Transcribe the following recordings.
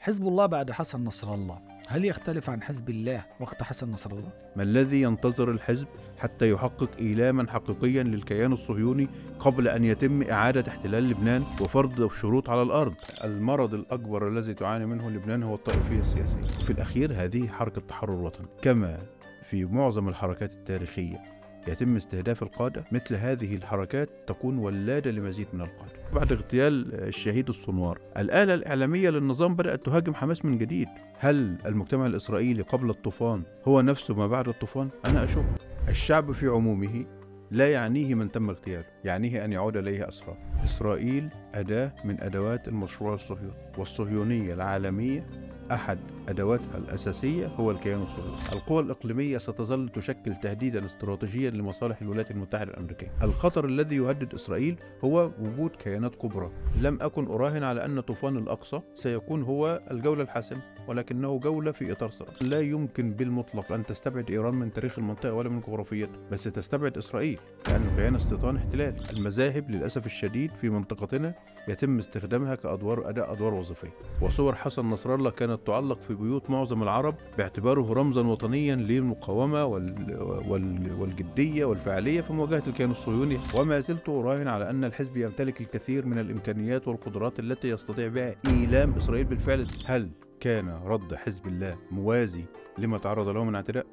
حزب الله بعد حسن نصر الله هل يختلف عن حزب الله وقت حسن نصر الله؟ ما الذي ينتظر الحزب حتى يحقق إيلاما حقيقيا للكيان الصهيوني قبل أن يتم إعادة احتلال لبنان وفرض شروط على الأرض؟ المرض الأكبر الذي تعاني منه لبنان هو الطائفية السياسية في الأخير هذه حركة تحرر وطني كما في معظم الحركات التاريخية يتم استهداف القادة مثل هذه الحركات تكون ولادة لمزيد من القادة بعد اغتيال الشهيد الصنوار الآلة الإعلامية للنظام بدأت تهاجم حماس من جديد هل المجتمع الإسرائيلي قبل الطوفان هو نفسه ما بعد الطوفان؟ أنا أشك الشعب في عمومه لا يعنيه من تم اغتياله يعنيه أن يعود إليه أسرى إسرائيل أداة من أدوات المشروع الصهيوني والصهيونية العالمية أحد أدواتها الأساسية هو الكيان الصهيوني. القوى الإقليمية ستظل تشكل تهديدا استراتيجيا لمصالح الولايات المتحدة الأمريكية. الخطر الذي يهدد إسرائيل هو وجود كيانات كبرى. لم أكن أراهن على أن طوفان الأقصى سيكون هو الجولة الحاسمة، ولكنه جولة في إطار صراع. لا يمكن بالمطلق أن تستبعد إيران من تاريخ المنطقة ولا من جغرافيتها، بس تستبعد إسرائيل لأن كيان استيطان احتلال. المذاهب للأسف الشديد في منطقتنا يتم استخدامها كأدوار أداء أدوار وظيفية. وصور حسن نصر الله كانت تعلق في بيوت معظم العرب باعتباره رمزا وطنيا للمقاومة والجدية والفعالية في مواجهة الكيان الصهيوني وما زلت أراهن على أن الحزب يمتلك الكثير من الإمكانيات والقدرات التي يستطيع بها إيلام إسرائيل بالفعل هل كان رد حزب الله موازي لما تعرض له من اعتداء؟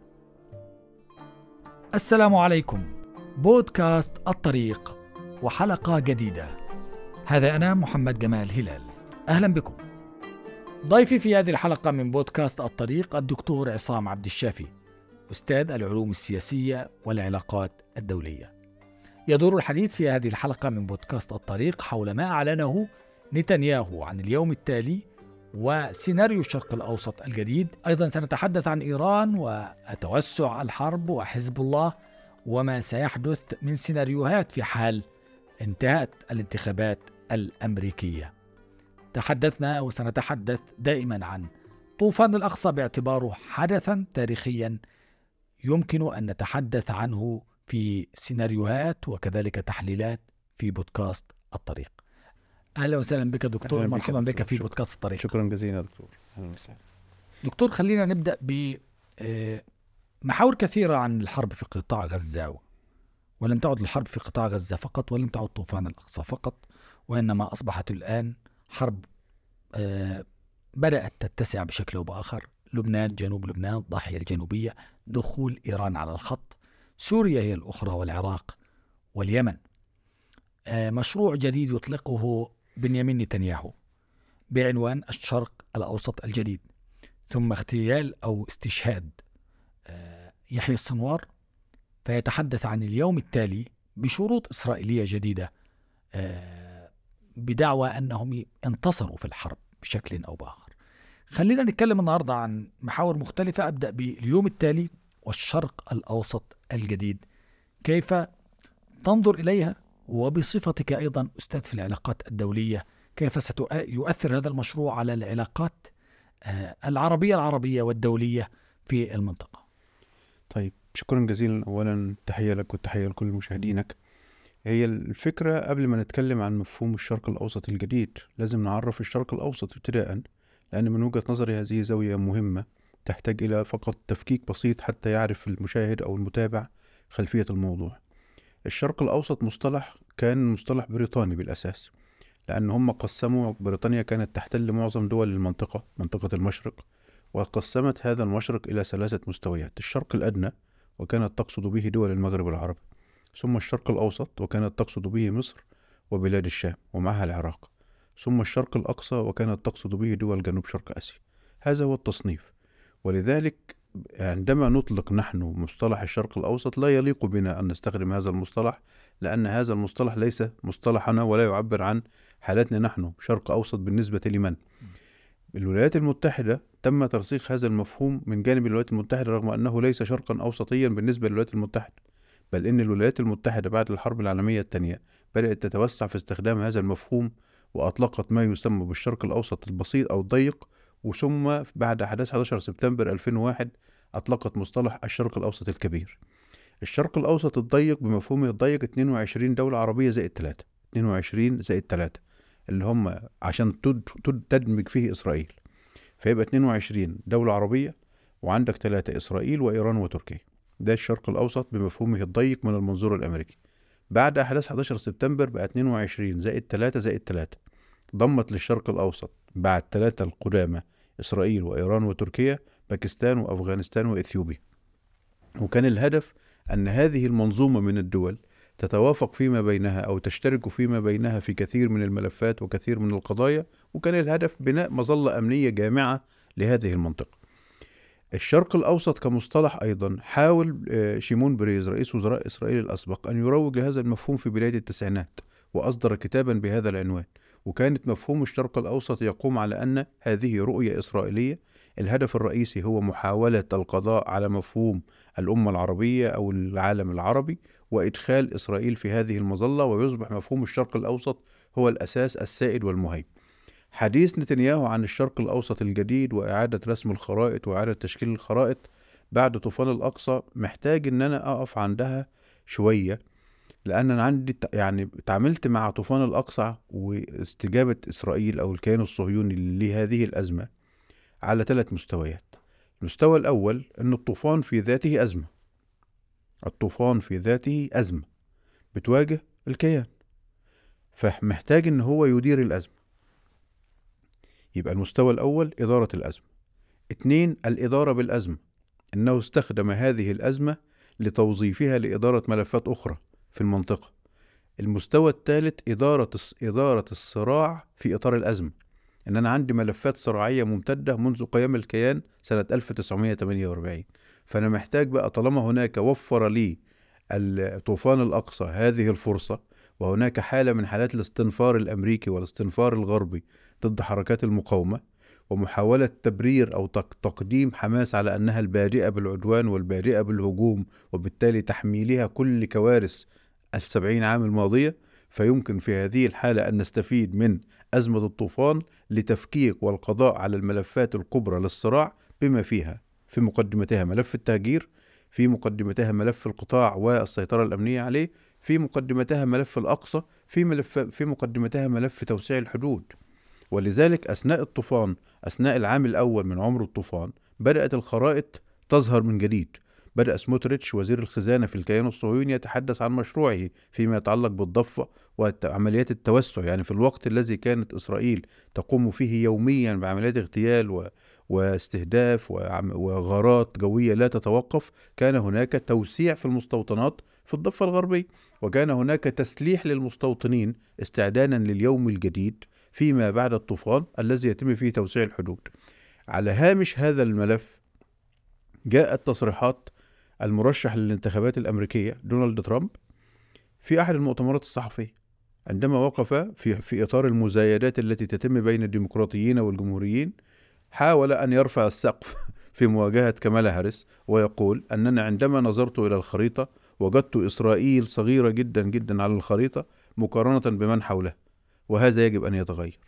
السلام عليكم بودكاست الطريق وحلقة جديدة هذا أنا محمد جمال هلال أهلا بكم ضيفي في هذه الحلقة من بودكاست الطريق الدكتور عصام عبد الشافي أستاذ العلوم السياسية والعلاقات الدولية يدور الحديث في هذه الحلقة من بودكاست الطريق حول ما أعلنه نتنياهو عن اليوم التالي وسيناريو الشرق الأوسط الجديد أيضا سنتحدث عن إيران وتوسع الحرب وحزب الله وما سيحدث من سيناريوهات في حال انتهت الانتخابات الأمريكية تحدثنا أو سنتحدث دائما عن طوفان الأقصى باعتباره حدثا تاريخيا يمكن أن نتحدث عنه في سيناريوهات وكذلك تحليلات في بودكاست الطريق أهلا وسهلا بك دكتور مرحبا بك في بودكاست الطريق شكرا جزيلا دكتور أهلا وسهلا دكتور خلينا نبدأ ب آه، محاور كثيرة عن الحرب في قطاع غزة ولم تعد الحرب في قطاع غزة فقط ولم تعد طوفان الأقصى فقط وإنما أصبحت الآن حرب آه، بدأت تتسع بشكل أو بآخر لبنان جنوب لبنان الضاحية الجنوبية دخول إيران على الخط سوريا هي الأخرى والعراق واليمن آه، مشروع جديد يطلقه بنيامين نتنياهو بعنوان الشرق الأوسط الجديد ثم اغتيال أو استشهاد آه، يحيى السنوار فيتحدث عن اليوم التالي بشروط إسرائيلية جديدة بدعوى انهم انتصروا في الحرب بشكل او باخر. خلينا نتكلم النهارده عن محاور مختلفه ابدا باليوم التالي والشرق الاوسط الجديد. كيف تنظر اليها وبصفتك ايضا استاذ في العلاقات الدوليه كيف سيؤثر هذا المشروع على العلاقات آه، العربيه العربيه والدوليه في المنطقه. طيب شكرا جزيلا اولا تحيه لك وتحيه لكل مشاهدينك. هي الفكرة قبل ما نتكلم عن مفهوم الشرق الأوسط الجديد لازم نعرف الشرق الأوسط ابتداء لأن من وجهة نظري هذه زاوية مهمة تحتاج إلى فقط تفكيك بسيط حتى يعرف المشاهد أو المتابع خلفية الموضوع الشرق الأوسط مصطلح كان مصطلح بريطاني بالأساس لأن هم قسموا بريطانيا كانت تحتل معظم دول المنطقة منطقة المشرق وقسمت هذا المشرق إلى ثلاثة مستويات الشرق الأدنى وكانت تقصد به دول المغرب العربي ثم الشرق الأوسط وكانت تقصد به مصر وبلاد الشام ومعها العراق ثم الشرق الأقصى وكانت تقصد به دول جنوب شرق آسيا هذا هو التصنيف ولذلك عندما نطلق نحن مصطلح الشرق الأوسط لا يليق بنا أن نستخدم هذا المصطلح لأن هذا المصطلح ليس مصطلحنا ولا يعبر عن حالتنا نحن شرق أوسط بالنسبة لمن الولايات المتحدة تم ترسيخ هذا المفهوم من جانب الولايات المتحدة رغم أنه ليس شرقا أوسطيا بالنسبة للولايات المتحدة بل إن الولايات المتحدة بعد الحرب العالمية الثانية بدأت تتوسع في استخدام هذا المفهوم وأطلقت ما يسمى بالشرق الأوسط البسيط أو الضيق وثم بعد أحداث 11 سبتمبر 2001 أطلقت مصطلح الشرق الأوسط الكبير الشرق الأوسط الضيق بمفهومه الضيق 22 دولة عربية زائد 3 22 زائد 3 اللي هم عشان تدمج فيه إسرائيل فيبقى 22 دولة عربية وعندك 3 إسرائيل وإيران وتركيا ده الشرق الأوسط بمفهومه الضيق من المنظور الأمريكي بعد أحداث 11 سبتمبر بقى 22 زائد 3 زائد 3 ضمت للشرق الأوسط بعد ثلاثة القدامى إسرائيل وإيران وتركيا باكستان وأفغانستان وإثيوبيا وكان الهدف أن هذه المنظومة من الدول تتوافق فيما بينها أو تشترك فيما بينها في كثير من الملفات وكثير من القضايا وكان الهدف بناء مظلة أمنية جامعة لهذه المنطقة الشرق الأوسط كمصطلح أيضا حاول آه، شيمون بريز رئيس وزراء إسرائيل الأسبق أن يروج لهذا المفهوم في بداية التسعينات وأصدر كتابا بهذا العنوان وكانت مفهوم الشرق الأوسط يقوم على أن هذه رؤية إسرائيلية الهدف الرئيسي هو محاولة القضاء على مفهوم الأمة العربية أو العالم العربي وإدخال إسرائيل في هذه المظلة ويصبح مفهوم الشرق الأوسط هو الأساس السائد والمهيمن حديث نتنياهو عن الشرق الأوسط الجديد وإعادة رسم الخرائط وإعادة تشكيل الخرائط بعد طوفان الأقصى محتاج إن أنا أقف عندها شوية لأن أنا عندي يعني اتعاملت مع طوفان الأقصى واستجابة إسرائيل أو الكيان الصهيوني لهذه الأزمة على ثلاث مستويات المستوى الأول إن الطوفان في ذاته أزمة الطوفان في ذاته أزمة بتواجه الكيان فمحتاج إن هو يدير الأزمة يبقى المستوى الأول إدارة الأزمة اتنين الإدارة بالأزمة أنه استخدم هذه الأزمة لتوظيفها لإدارة ملفات أخرى في المنطقة المستوى الثالث إدارة إدارة الصراع في إطار الأزمة إن أنا عندي ملفات صراعية ممتدة منذ قيام الكيان سنة 1948 فأنا محتاج بقى طالما هناك وفر لي طوفان الأقصى هذه الفرصة وهناك حالة من حالات الاستنفار الأمريكي والاستنفار الغربي ضد حركات المقاومة ومحاولة تبرير أو تقديم حماس على أنها البادئة بالعدوان والبادئة بالهجوم وبالتالي تحميلها كل كوارث السبعين عام الماضية فيمكن في هذه الحالة أن نستفيد من أزمة الطوفان لتفكيك والقضاء على الملفات الكبرى للصراع بما فيها في مقدمتها ملف التهجير في مقدمتها ملف القطاع والسيطرة الأمنية عليه في مقدمتها ملف الأقصى في, ملف في مقدمتها ملف توسيع الحدود ولذلك أثناء الطوفان أثناء العام الأول من عمر الطوفان بدأت الخرائط تظهر من جديد بدأ سموتريتش وزير الخزانة في الكيان الصهيوني يتحدث عن مشروعه فيما يتعلق بالضفة وعمليات التوسع يعني في الوقت الذي كانت إسرائيل تقوم فيه يوميا بعمليات اغتيال و... واستهداف وغارات جوية لا تتوقف كان هناك توسيع في المستوطنات في الضفة الغربية وكان هناك تسليح للمستوطنين استعدادا لليوم الجديد فيما بعد الطوفان الذي يتم فيه توسيع الحدود على هامش هذا الملف جاءت تصريحات المرشح للانتخابات الأمريكية دونالد ترامب في أحد المؤتمرات الصحفية عندما وقف في, في إطار المزايدات التي تتم بين الديمقراطيين والجمهوريين حاول أن يرفع السقف في مواجهة كمالا هاريس ويقول أننا عندما نظرت إلى الخريطة وجدت إسرائيل صغيرة جدا جدا على الخريطة مقارنة بمن حولها وهذا يجب أن يتغير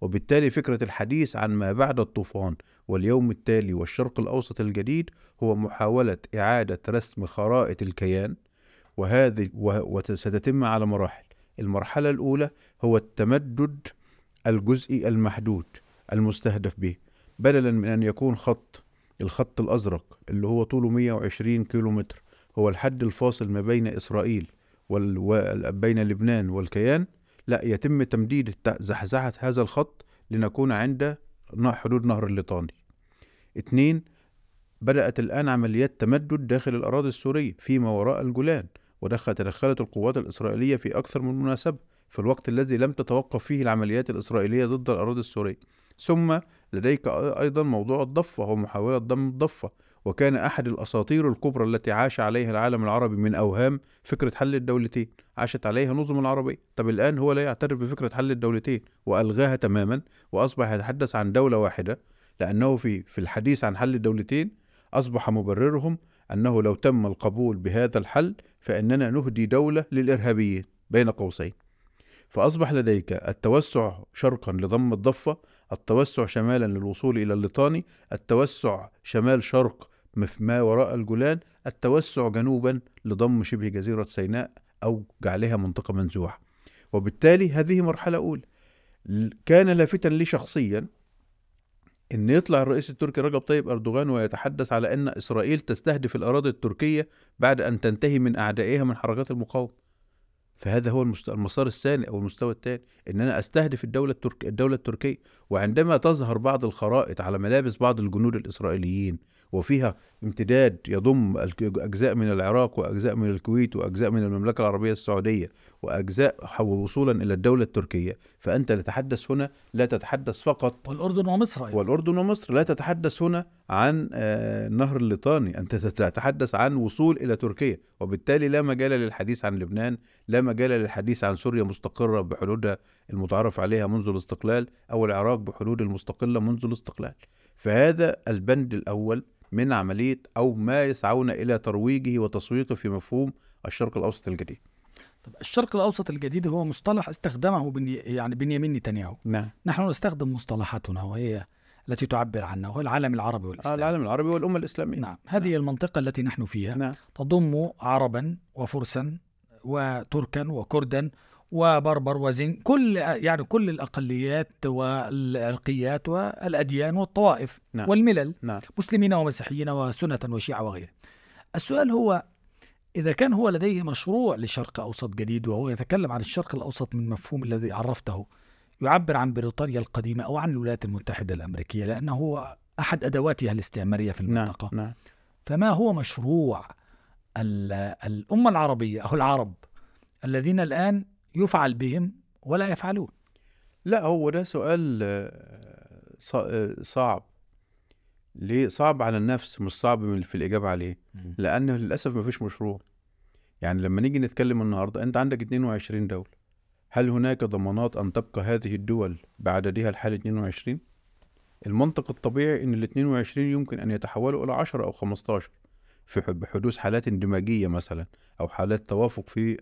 وبالتالي فكرة الحديث عن ما بعد الطوفان واليوم التالي والشرق الأوسط الجديد هو محاولة إعادة رسم خرائط الكيان وهذه وستتم على مراحل المرحلة الأولى هو التمدد الجزئي المحدود المستهدف به بدلا من أن يكون خط الخط الأزرق اللي هو طوله 120 كيلومتر هو الحد الفاصل ما بين إسرائيل وبين لبنان والكيان لا يتم تمديد زحزحة هذا الخط لنكون عند حدود نهر الليطاني اثنين بدأت الآن عمليات تمدد داخل الأراضي السورية فيما وراء الجولان ودخل تدخلت القوات الإسرائيلية في أكثر من مناسبة في الوقت الذي لم تتوقف فيه العمليات الإسرائيلية ضد الأراضي السورية ثم لديك أيضا موضوع الضفة ومحاولة ضم الضفة وكان أحد الأساطير الكبرى التي عاش عليها العالم العربي من أوهام فكرة حل الدولتين عاشت عليها نظم العربية طب الآن هو لا يعترف بفكرة حل الدولتين وألغاها تماما وأصبح يتحدث عن دولة واحدة لأنه في في الحديث عن حل الدولتين أصبح مبررهم أنه لو تم القبول بهذا الحل فإننا نهدي دولة للإرهابيين بين قوسين فأصبح لديك التوسع شرقا لضم الضفة التوسع شمالا للوصول إلى الليطاني التوسع شمال شرق ما وراء الجولان التوسع جنوبا لضم شبه جزيرة سيناء أو جعلها منطقة منزوعة وبالتالي هذه مرحلة أولى كان لافتا لي شخصيا ان يطلع الرئيس التركي رجب طيب اردوغان ويتحدث على ان اسرائيل تستهدف الاراضي التركيه بعد ان تنتهي من اعدائها من حركات المقاومه فهذا هو المسار الثاني او المستوى الثاني ان انا استهدف الدوله التركيه الدوله التركيه وعندما تظهر بعض الخرائط على ملابس بعض الجنود الاسرائيليين وفيها امتداد يضم أجزاء من العراق وأجزاء من الكويت وأجزاء من المملكة العربية السعودية وأجزاء وصولا إلى الدولة التركية فأنت تتحدث هنا لا تتحدث فقط والأردن ومصر أيضا. والأردن ومصر لا تتحدث هنا عن آه، نهر الليطاني أنت تتحدث عن وصول إلى تركيا وبالتالي لا مجال للحديث عن لبنان لا مجال للحديث عن سوريا مستقرة بحدودها المتعارف عليها منذ الاستقلال أو العراق بحدود المستقلة منذ الاستقلال فهذا البند الأول من عملية أو ما يسعون إلى ترويجه وتسويقه في مفهوم الشرق الأوسط الجديد طب الشرق الأوسط الجديد هو مصطلح استخدمه بني يعني بنيامين نتنياهو نعم نحن نستخدم مصطلحاتنا وهي التي تعبر عنا وهو العالم العربي والإسلامي آه، العالم العربي والأمة الإسلامية نعم هذه نعم. المنطقة التي نحن فيها نعم. تضم عربا وفرسا وتركا وكردا وبربر وزين كل يعني كل الاقليات والعرقيات والاديان والطوائف نعم. والملل نعم. مسلمين ومسيحيين وسنه وشيعه وغيره. السؤال هو إذا كان هو لديه مشروع لشرق أوسط جديد وهو يتكلم عن الشرق الأوسط من المفهوم الذي عرفته يعبر عن بريطانيا القديمة أو عن الولايات المتحدة الأمريكية لأنه هو أحد أدواتها الاستعمارية في نعم، المنطقة نعم. نعم. فما هو مشروع الأمة العربية أو العرب الذين الآن يفعل بهم ولا يفعلون لا هو ده سؤال آه، آه، صعب ليه صعب على النفس مش صعب في الإجابة عليه لأن للأسف مفيش مشروع يعني لما نيجي نتكلم النهاردة أنت عندك 22 دولة هل هناك ضمانات أن تبقى هذه الدول بعددها الحالي 22؟ المنطق الطبيعي ان ال 22 يمكن ان يتحولوا الى 10 او 15 في حدوث حالات اندماجيه مثلا او حالات توافق في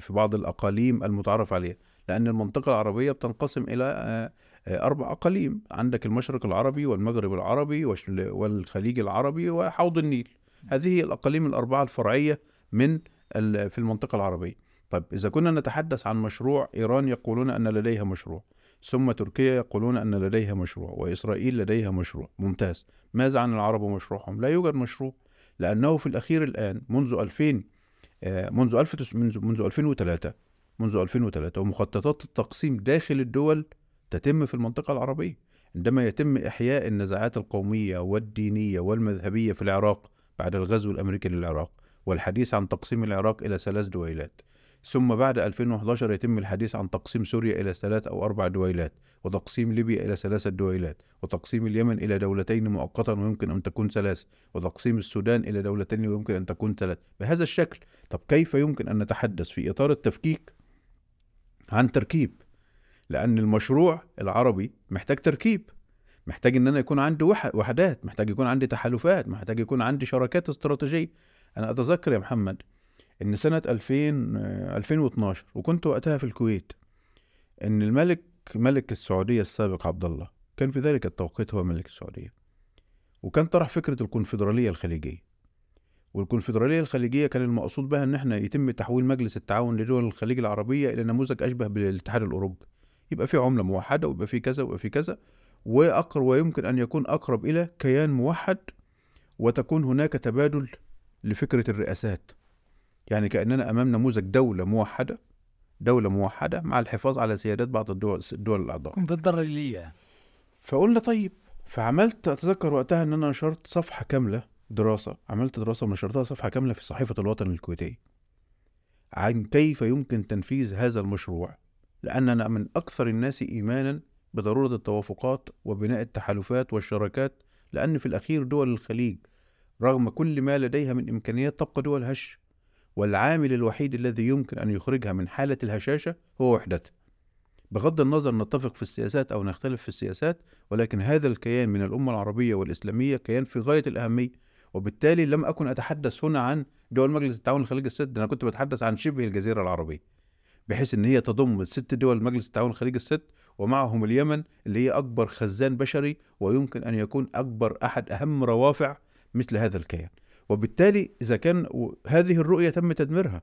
في بعض الاقاليم المتعارف عليها لان المنطقه العربيه بتنقسم الى آه، آه، اربع اقاليم عندك المشرق العربي والمغرب العربي والخليج العربي وحوض النيل هذه الاقاليم الاربعه الفرعيه من في المنطقه العربيه طيب اذا كنا نتحدث عن مشروع ايران يقولون ان لديها مشروع ثم تركيا يقولون أن لديها مشروع وإسرائيل لديها مشروع ممتاز ماذا عن العرب ومشروعهم لا يوجد مشروع لأنه في الأخير الآن منذ 2000 آه، منذ 1000 منذ منذ 2003 منذ 2003 ومخططات التقسيم داخل الدول تتم في المنطقة العربية عندما يتم إحياء النزاعات القومية والدينية والمذهبية في العراق بعد الغزو الأمريكي للعراق والحديث عن تقسيم العراق إلى ثلاث دويلات ثم بعد 2011 يتم الحديث عن تقسيم سوريا إلى ثلاث أو أربع دويلات وتقسيم ليبيا إلى ثلاثة دويلات وتقسيم اليمن إلى دولتين مؤقتا ويمكن أن تكون ثلاث وتقسيم السودان إلى دولتين ويمكن أن تكون ثلاث بهذا الشكل طب كيف يمكن أن نتحدث في إطار التفكيك عن تركيب لأن المشروع العربي محتاج تركيب محتاج ان انا يكون عندي وحدات محتاج يكون عندي تحالفات محتاج يكون عندي شراكات استراتيجيه انا اتذكر يا محمد ان سنه 2000 2012 آه، وكنت وقتها في الكويت ان الملك ملك السعوديه السابق عبد الله كان في ذلك التوقيت هو ملك السعوديه وكان طرح فكره الكونفدراليه الخليجيه والكونفدراليه الخليجيه كان المقصود بها ان احنا يتم تحويل مجلس التعاون لدول الخليج العربيه الى نموذج اشبه بالاتحاد الاوروبي يبقى في عمله موحده ويبقى في كذا ويبقى في كذا واقرب ويمكن ان يكون اقرب الى كيان موحد وتكون هناك تبادل لفكره الرئاسات يعني كأننا أمام نموذج دولة موحدة دولة موحدة مع الحفاظ على سيادات بعض الدول الدول الأعضاء الدولية فقلنا طيب فعملت أتذكر وقتها إن أنا نشرت صفحة كاملة دراسة عملت دراسة ونشرتها صفحة كاملة في صحيفة الوطن الكويتية عن كيف يمكن تنفيذ هذا المشروع لأننا من أكثر الناس إيمانا بضرورة التوافقات وبناء التحالفات والشراكات لأن في الأخير دول الخليج رغم كل ما لديها من إمكانيات تبقى دول هش والعامل الوحيد الذي يمكن أن يخرجها من حالة الهشاشة هو وحدتها بغض النظر نتفق في السياسات أو نختلف في السياسات ولكن هذا الكيان من الأمة العربية والإسلامية كيان في غاية الأهمية وبالتالي لم أكن أتحدث هنا عن دول مجلس التعاون الخليج السد أنا كنت بتحدث عن شبه الجزيرة العربية بحيث ان هي تضم ست دول مجلس التعاون الخليج الست ومعهم اليمن اللي هي اكبر خزان بشري ويمكن ان يكون اكبر احد اهم روافع مثل هذا الكيان وبالتالي إذا كان هذه الرؤية تم تدميرها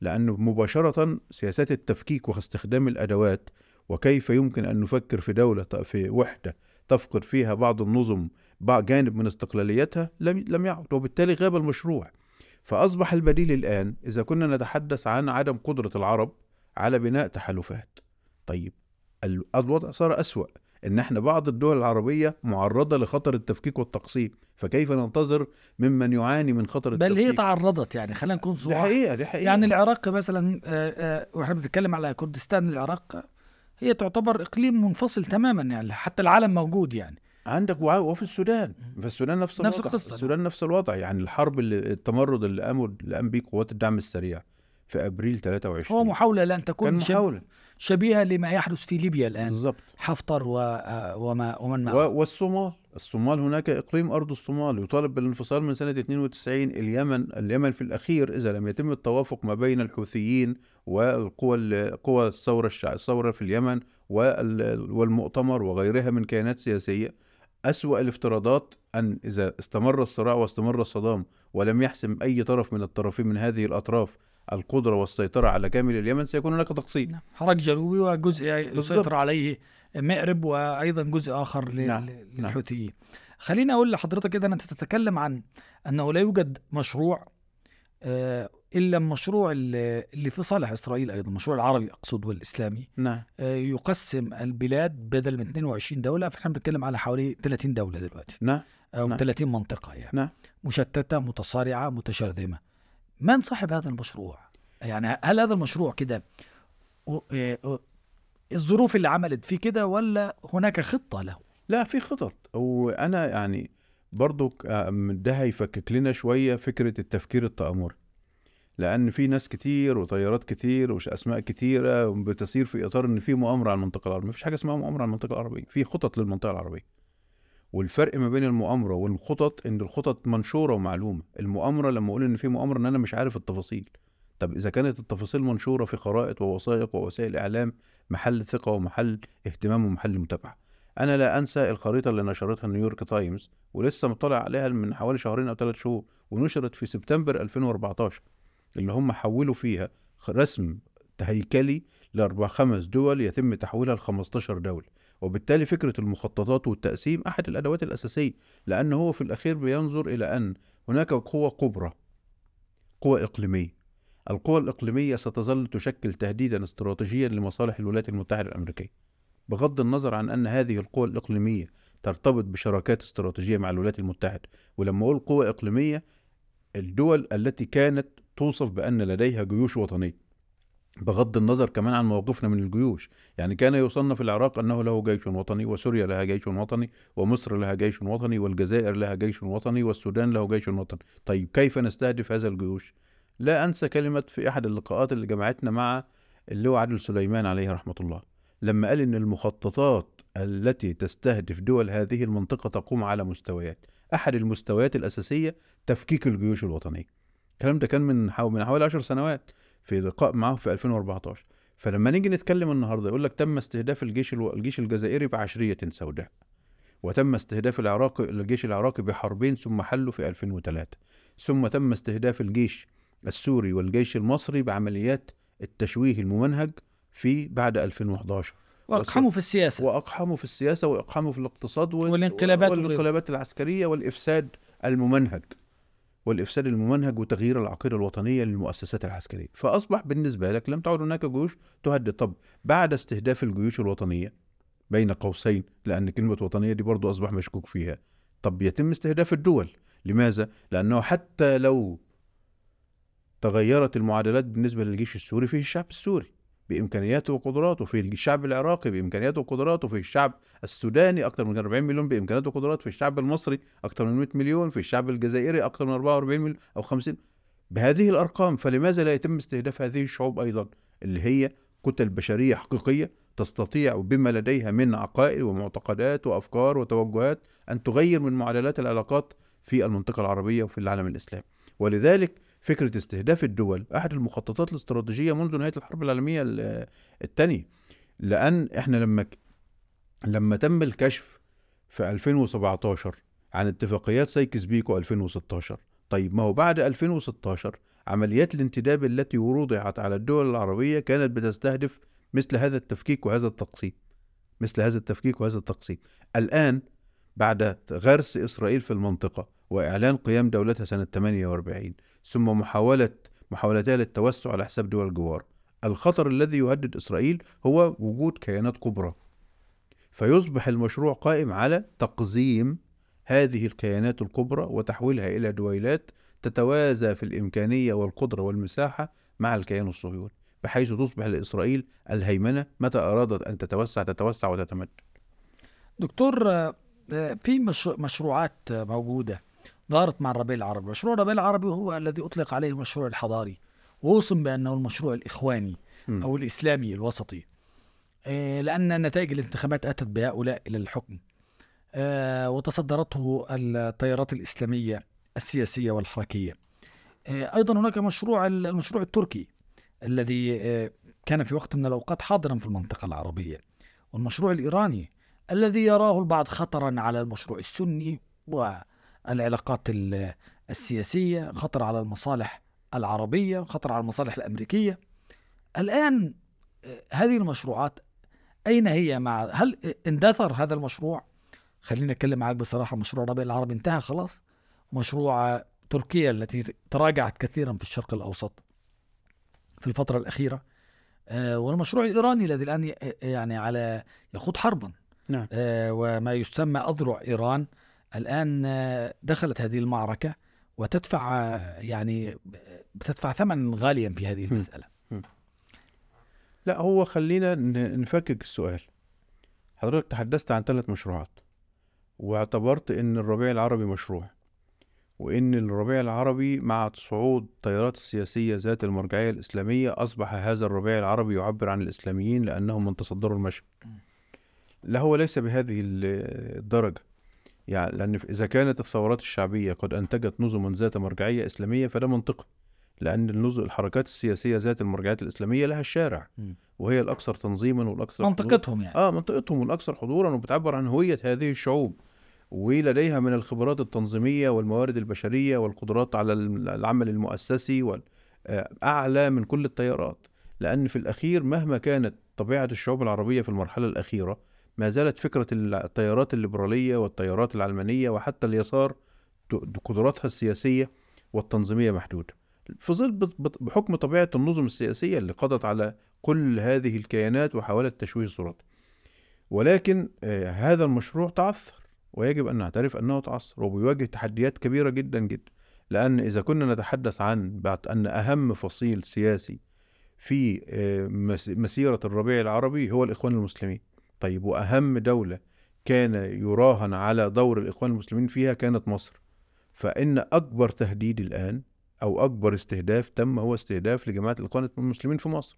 لأنه مباشرة سياسات التفكيك واستخدام الأدوات وكيف يمكن أن نفكر في دولة في وحدة تفقد فيها بعض النظم بعض جانب من استقلاليتها لم لم يعد وبالتالي غاب المشروع فأصبح البديل الآن إذا كنا نتحدث عن عدم قدرة العرب على بناء تحالفات طيب الوضع صار أسوأ ان احنا بعض الدول العربيه معرضه لخطر التفكيك والتقسيم فكيف ننتظر ممن يعاني من خطر التفكيك بل هي تعرضت يعني خلينا نكون صراحة دي حقيقه دي حقيقه يعني العراق مثلا آه، آه، واحنا بنتكلم على كردستان العراق هي تعتبر اقليم منفصل تماما يعني حتى العالم موجود يعني عندك وفي السودان في السودان نفس, نفس الوضع القصة السودان نفس الوضع يعني الحرب التمرد اللي قاموا اللي قام بيه قوات الدعم السريع في ابريل 23 هو محاوله لان تكون كان محاولة. شبيهه لما يحدث في ليبيا الان بالضبط حفتر و... آه، وما ومن معه والصومال الصومال هناك اقليم ارض الصومال يطالب بالانفصال من سنه 92 اليمن اليمن في الاخير اذا لم يتم التوافق ما بين الحوثيين والقوى قوى الثوره الشع... الثوره في اليمن والمؤتمر وغيرها من كيانات سياسيه أسوأ الافتراضات أن إذا استمر الصراع واستمر الصدام ولم يحسم أي طرف من الطرفين من هذه الأطراف القدرة والسيطرة على كامل اليمن سيكون هناك تقسيم نعم. حراك جنوبي وجزء يسيطر عليه مأرب وأيضا جزء آخر نعم. نعم. للحوثيين نعم. خليني أقول لحضرتك كده أنت تتكلم عن أنه لا يوجد مشروع آه، الا المشروع اللي في صالح اسرائيل ايضا المشروع العربي اقصد والاسلامي نعم آه، يقسم البلاد بدل من 22 دوله فاحنا بنتكلم على حوالي 30 دوله دلوقتي نعم او نعم. 30 منطقه يعني نعم مشتته متصارعه متشرذمه من صاحب هذا المشروع؟ يعني هل هذا المشروع كده إيه، الظروف اللي عملت فيه كده ولا هناك خطة له؟ لا في خطط وأنا يعني برضو آه، ده هيفكك لنا شوية فكرة التفكير التآمري لأن في ناس كتير وطيارات كتير وأسماء كتيرة بتسير في إطار إن في مؤامرة على المنطقة العربية مفيش حاجة اسمها مؤامرة على المنطقة العربية في خطط للمنطقة العربية والفرق ما بين المؤامره والخطط ان الخطط منشوره ومعلومه المؤامره لما اقول ان في مؤامره ان انا مش عارف التفاصيل طب اذا كانت التفاصيل منشوره في خرائط ووثائق ووسائل اعلام محل ثقه ومحل اهتمام ومحل متابعه انا لا انسى الخريطه اللي نشرتها نيويورك تايمز ولسه مطلع عليها من حوالي شهرين او ثلاث شهور ونشرت في سبتمبر 2014 اللي هم حولوا فيها رسم هيكلي لاربع خمس دول يتم تحويلها ل 15 دوله وبالتالي فكرة المخططات والتقسيم أحد الأدوات الأساسية لأن هو في الأخير بينظر إلى أن هناك قوة كبرى قوة إقليمية القوى الإقليمية ستظل تشكل تهديدا استراتيجيا لمصالح الولايات المتحدة الأمريكية بغض النظر عن أن هذه القوى الإقليمية ترتبط بشراكات استراتيجية مع الولايات المتحدة ولما أقول قوى إقليمية الدول التي كانت توصف بأن لديها جيوش وطنية بغض النظر كمان عن موقفنا من الجيوش يعني كان يصنف العراق أنه له جيش وطني وسوريا لها جيش وطني ومصر لها جيش وطني والجزائر لها جيش وطني والسودان له جيش وطني طيب كيف نستهدف هذا الجيوش لا أنسى كلمة في أحد اللقاءات اللي جمعتنا مع اللي هو عدل سليمان عليه رحمة الله لما قال إن المخططات التي تستهدف دول هذه المنطقة تقوم على مستويات أحد المستويات الأساسية تفكيك الجيوش الوطنية الكلام ده كان من من حوالي عشر سنوات في لقاء معه في 2014 فلما نيجي نتكلم النهارده يقول لك تم استهداف الجيش الو... الجيش الجزائري بعشريه سوداء وتم استهداف العراق الجيش العراقي بحربين ثم حلوا في 2003 ثم تم استهداف الجيش السوري والجيش المصري بعمليات التشويه الممنهج في بعد 2011 واقحموا في السياسه واقحموا في السياسه واقحموا في الاقتصاد وال... والانقلابات والانقلابات العسكريه والافساد الممنهج والإفساد الممنهج وتغيير العقيدة الوطنية للمؤسسات العسكرية فأصبح بالنسبة لك لم تعد هناك جيوش تهدد طب بعد استهداف الجيوش الوطنية بين قوسين لأن كلمة وطنية دي برضو أصبح مشكوك فيها طب يتم استهداف الدول لماذا؟ لأنه حتى لو تغيرت المعادلات بالنسبة للجيش السوري فيه الشعب السوري بامكانياته وقدراته في الشعب العراقي بامكانياته وقدراته في الشعب السوداني اكثر من 40 مليون بامكانياته وقدراته في الشعب المصري اكثر من 100 مليون في الشعب الجزائري اكثر من 44 مليون او 50 بهذه الارقام فلماذا لا يتم استهداف هذه الشعوب ايضا اللي هي كتل بشريه حقيقيه تستطيع بما لديها من عقائد ومعتقدات وافكار وتوجهات ان تغير من معادلات العلاقات في المنطقه العربيه وفي العالم الاسلامي ولذلك فكره استهداف الدول احد المخططات الاستراتيجيه منذ نهايه الحرب العالميه الثانيه لان احنا لما لما تم الكشف في 2017 عن اتفاقيات سايكس بيكو 2016 طيب ما هو بعد 2016 عمليات الانتداب التي وضعت على الدول العربية كانت بتستهدف مثل هذا التفكيك وهذا التقسيم مثل هذا التفكيك وهذا التقسيم الآن بعد غرس إسرائيل في المنطقة وإعلان قيام دولتها سنة 48 ثم محاولة محاولتها للتوسع على حساب دول الجوار الخطر الذي يهدد إسرائيل هو وجود كيانات كبرى فيصبح المشروع قائم على تقزيم هذه الكيانات الكبرى وتحويلها إلى دويلات تتوازى في الإمكانية والقدرة والمساحة مع الكيان الصهيوني بحيث تصبح لإسرائيل الهيمنة متى أرادت أن تتوسع تتوسع وتتمدد دكتور آه، في مشروعات موجودة ظهرت مع الربيع العربي مشروع الربيع العربي هو الذي أطلق عليه المشروع الحضاري ووصم بأنه المشروع الإخواني م. أو الإسلامي الوسطي آه، لأن نتائج الانتخابات أتت بهؤلاء إلى الحكم آه، وتصدرته التيارات الإسلامية السياسية والحركية آه، أيضا هناك مشروع المشروع التركي الذي كان في وقت من الأوقات حاضرا في المنطقة العربية والمشروع الإيراني الذي يراه البعض خطرا على المشروع السني و العلاقات السياسية خطر على المصالح العربية خطر على المصالح الأمريكية الآن آه، هذه المشروعات أين هي مع هل اندثر هذا المشروع خليني أتكلم معك بصراحة مشروع ربيع العربي انتهى خلاص مشروع تركيا التي تراجعت كثيرا في الشرق الأوسط في الفترة الأخيرة آه، والمشروع الإيراني الذي الآن يعني على يخوض حربا نعم. آه، وما يسمى أذرع إيران الآن دخلت هذه المعركة وتدفع يعني بتدفع ثمنا غاليا في هذه المسألة لا هو خلينا نفكك السؤال حضرتك تحدثت عن ثلاث مشروعات واعتبرت ان الربيع العربي مشروع وان الربيع العربي مع صعود التيارات السياسيه ذات المرجعيه الاسلاميه اصبح هذا الربيع العربي يعبر عن الاسلاميين لانهم من تصدروا المشهد لا هو ليس بهذه الدرجه يعني لأن إذا كانت الثورات الشعبية قد أنتجت نظما ذات مرجعية إسلامية فده منطقي لأن النظم الحركات السياسية ذات المرجعيات الإسلامية لها الشارع م. وهي الأكثر تنظيما والأكثر منطقتهم يعني آه منطقتهم والأكثر حضورا وبتعبر عن هوية هذه الشعوب ولديها من الخبرات التنظيمية والموارد البشرية والقدرات على العمل المؤسسي آه، أعلى من كل التيارات لأن في الأخير مهما كانت طبيعة الشعوب العربية في المرحلة الأخيرة ما زالت فكرة التيارات الليبرالية والتيارات العلمانية وحتى اليسار قدراتها السياسية والتنظيمية محدودة في ظل بحكم طبيعة النظم السياسية اللي قضت على كل هذه الكيانات وحاولت تشويه صورتها ولكن آه، هذا المشروع تعثر ويجب أن نعترف أنه تعثر وبيواجه تحديات كبيرة جدا جدا لأن إذا كنا نتحدث عن بعد أن أهم فصيل سياسي في آه، مسيرة الربيع العربي هو الإخوان المسلمين طيب وأهم دولة كان يراهن على دور الإخوان المسلمين فيها كانت مصر فإن أكبر تهديد الآن أو أكبر استهداف تم هو استهداف لجماعة الإخوان المسلمين في مصر